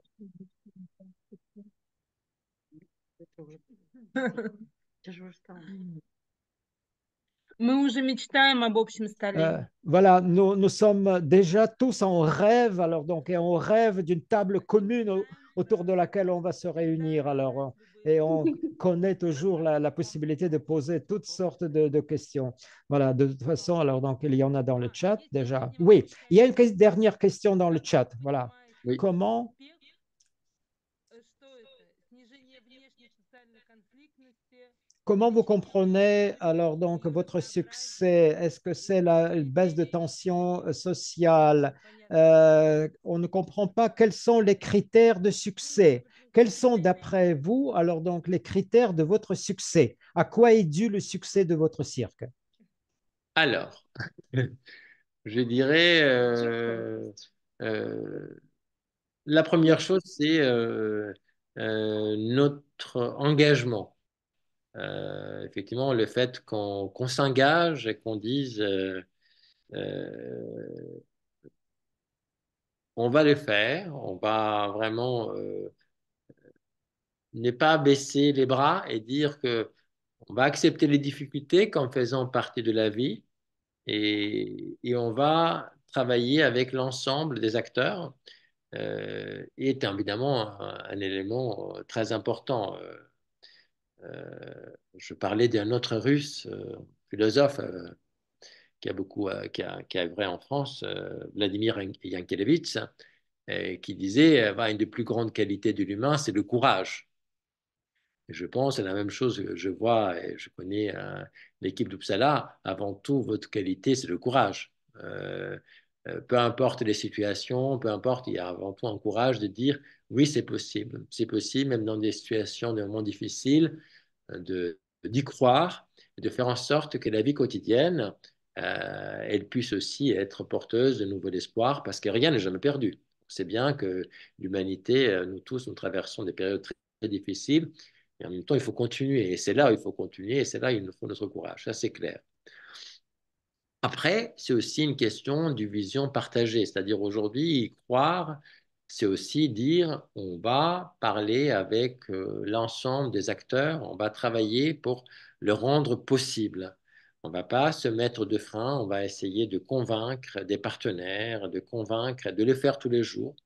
voilà, nous, nous, sommes déjà tous en rêve, alors donc, et on rêve d'une table commune autour de laquelle on va se réunir. Alors, et on connaît toujours la, possibilité de poser toutes sortes de, questions. Voilà, de toute façon, alors donc il y en a dans le chat déjà. Oui, il y a une dernière question dans le chat. Voilà. Comment Comment vous comprenez alors donc votre succès Est-ce que c'est la baisse de tension euh, sociale euh, On ne comprend pas quels sont les critères de succès. Quels sont, d'après vous, alors donc les critères de votre succès À quoi est dû le succès de votre cirque Alors, je dirais, euh, euh, la première chose, c'est euh, notre engagement. effectivement, le fait qu'on s'engage et qu'on dise on va le faire, on va vraiment ne pas baisser les bras et dire que on va accepter les difficultés comme faisant partie de la vie et, on va travailler avec l'ensemble des acteurs euh, est évidemment un, élément euh, très important. Euh, je parlais d'un autre russe, philosophe, qui a beaucoup qui a, en France, Vladimir Yankelevitch, qui disait va bah, une des plus grandes qualités de l'humain, c'est le courage je pense c'est la même chose que je vois et je connais euh, l'équipe d'Uppsala. Avant tout, votre qualité, c'est le courage. Euh, euh, peu importe les situations, peu importe, il y a avant tout un courage de dire oui, c'est possible. C'est possible, même dans des situations de moments difficiles, d'y croire, de faire en sorte que la vie quotidienne, elle puisse aussi être porteuse de nouveaux espoirs, parce que rien n'est jamais perdu. C'est bien que l'humanité, nous tous, nous traversons des périodes très difficiles, et en même temps, il faut continuer. Et c'est là où il faut continuer. Et c'est là où il nous faut notre courage. Ça, c'est clair. Après, c'est aussi une question du vision partagée. C'est-à-dire aujourd'hui, y croire, c'est aussi dire on va parler avec euh, l'ensemble des acteurs, on va travailler pour le rendre possible. On ne va pas se mettre de frein, on va essayer de convaincre des partenaires, de convaincre, de le faire tous les jours,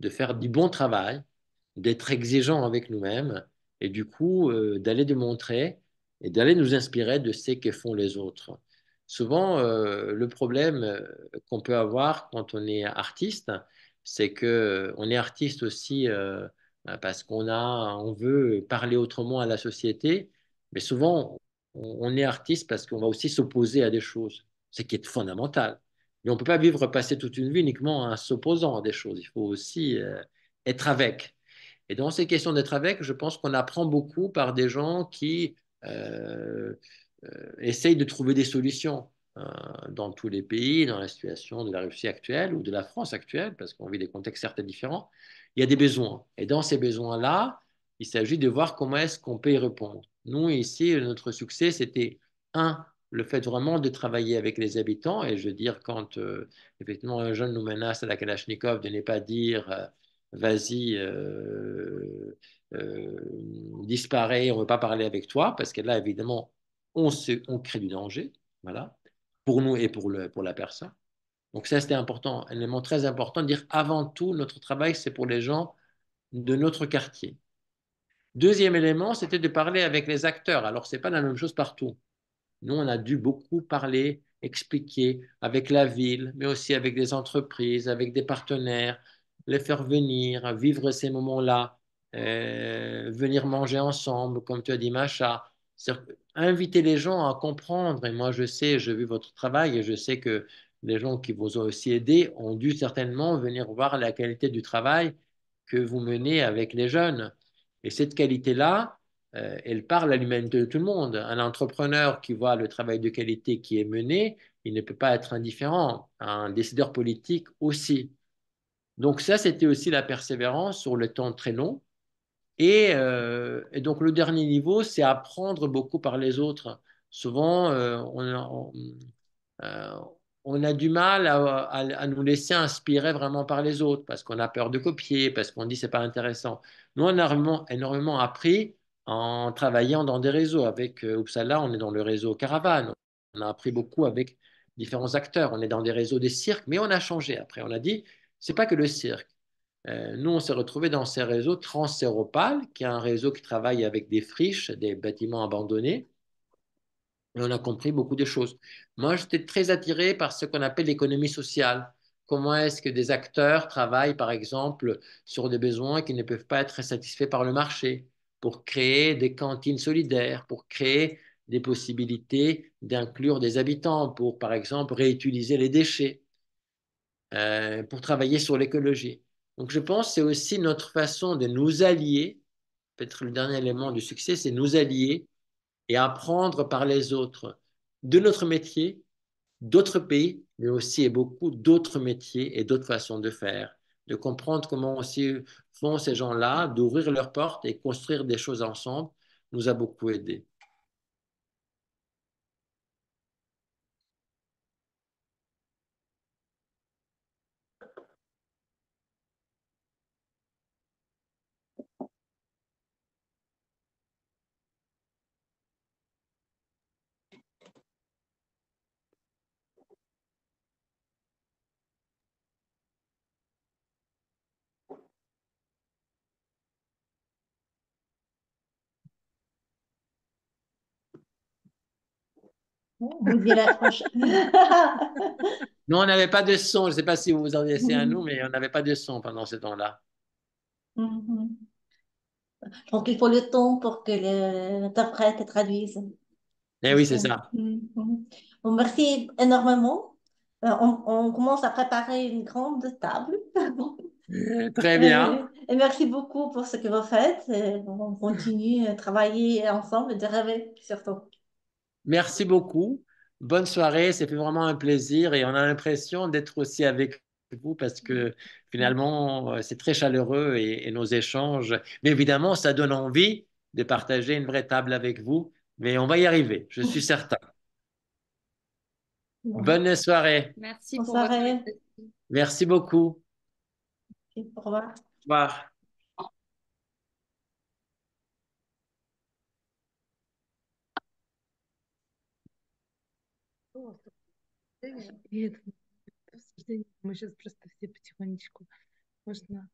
de faire du bon travail, d'être exigeant avec nous-mêmes et du coup euh, d'aller démontrer et d'aller nous inspirer de ce que font les autres. Souvent, euh, le problème euh, qu'on peut avoir quand on est artiste, c'est que on est artiste aussi bah, parce qu'on a, on veut parler autrement à la société, mais souvent on, est artiste parce qu'on va aussi s'opposer à des choses, ce qui est fondamental. Mais on ne peut pas vivre passer toute une vie uniquement en s'opposant à des choses. Il faut aussi être avec. Et dans ces questions d'être avec, je pense qu'on apprend beaucoup par des gens qui euh, euh, essayent de trouver des solutions euh, dans tous les pays, dans la situation de la Russie actuelle ou de la France actuelle, parce qu'on vit des contextes certes différents. Il y a des besoins. Et dans ces besoins-là, il s'agit de voir comment est-ce qu'on peut y répondre. Nous, ici, notre succès, c'était un, le fait vraiment de travailler avec les habitants. Et je veux dire, quand effectivement un jeune nous menace à la Kalachnikov, de ne pas dire vas-y, euh, euh, disparaît, on ne veut pas parler avec toi, parce que là, évidemment, on, on crée du danger, voilà, pour nous et pour, la personne. Donc ça, c'était important, un élément très important, de dire avant tout, notre travail, c'est pour les gens de notre quartier. Deuxième élément, c'était de parler avec les acteurs. Alors, ce n'est pas la même chose partout. Nous, on a dû beaucoup parler, expliquer avec la ville, mais aussi avec des entreprises, avec des partenaires, les faire venir, vivre ces moments-là, euh, venir manger ensemble, comme tu as dit, Macha. Inviter les gens à comprendre. Et moi, je sais, j'ai vu votre travail et je sais que les gens qui vous ont aussi aidé ont dû certainement venir voir la qualité du travail que vous menez avec les jeunes. Et cette qualité-là, euh, elle parle à l'humanité de tout le monde. Un entrepreneur qui voit le travail de qualité qui est mené, il ne peut pas être indifférent. Un décideur politique aussi. Donc ça, c'était aussi la persévérance sur le temps très long. Et, euh, donc le dernier niveau, c'est apprendre beaucoup par les autres. Souvent, euh, euh, on, a, du mal à, nous laisser inspirer vraiment par les autres parce qu'on a peur de copier, parce qu'on dit c'est pas intéressant. Nous, on a énormément, appris en travaillant dans des réseaux. Avec Uppsala, on est dans le réseau Caravane. On a appris beaucoup avec différents acteurs. On est dans des réseaux des cirques, mais on a changé après. On a dit, c'est pas que le cirque. Euh, nous, on s'est retrouvés dans ces réseaux transséropales, qui est un réseau qui travaille avec des friches, des bâtiments abandonnés. Et on a compris beaucoup de choses. Moi, j'étais très attiré par ce qu'on appelle l'économie sociale. Comment est-ce que des acteurs travaillent, par exemple, sur des besoins qui ne peuvent pas être satisfaits par le marché, pour créer des cantines solidaires, pour créer des possibilités d'inclure des habitants, pour, par exemple, réutiliser les déchets. Euh, pour travailler sur l'écologie. Donc je pense que c'est aussi notre façon de nous allier, peut-être le dernier élément du succès, c'est nous allier et apprendre par les autres de notre métier, d'autres pays, mais aussi et beaucoup d'autres métiers et d'autres façons de faire, de comprendre comment aussi font ces gens-là, d'ouvrir leurs portes et construire des choses ensemble, nous a beaucoup aidé. nous, on n'avait pas de son. Je ne sais pas si vous vous en laissez à mm-hmm. nous, mais on n'avait pas de son pendant ce temps-là. Donc, mm-hmm. il faut le temps pour que l'interprète traduise. Eh oui, c'est ça. Mm-hmm. bon, merci énormément. Euh, on, commence à préparer une grande table. Euh, très bien. Euh, et, merci beaucoup pour ce que vous faites. on continue à travailler ensemble et de rêver surtout. Merci beaucoup. Bonne soirée. C'était vraiment un plaisir et on a l'impression d'être aussi avec vous parce que finalement, euh, c'est très chaleureux et, nos échanges. Mais évidemment, ça donne envie de partager une vraie table avec vous. Mais on va y arriver, je suis certain. Bonne soirée. Merci Merci beaucoup. Au revoir. Au revoir. мы сейчас просто все потихонечку можно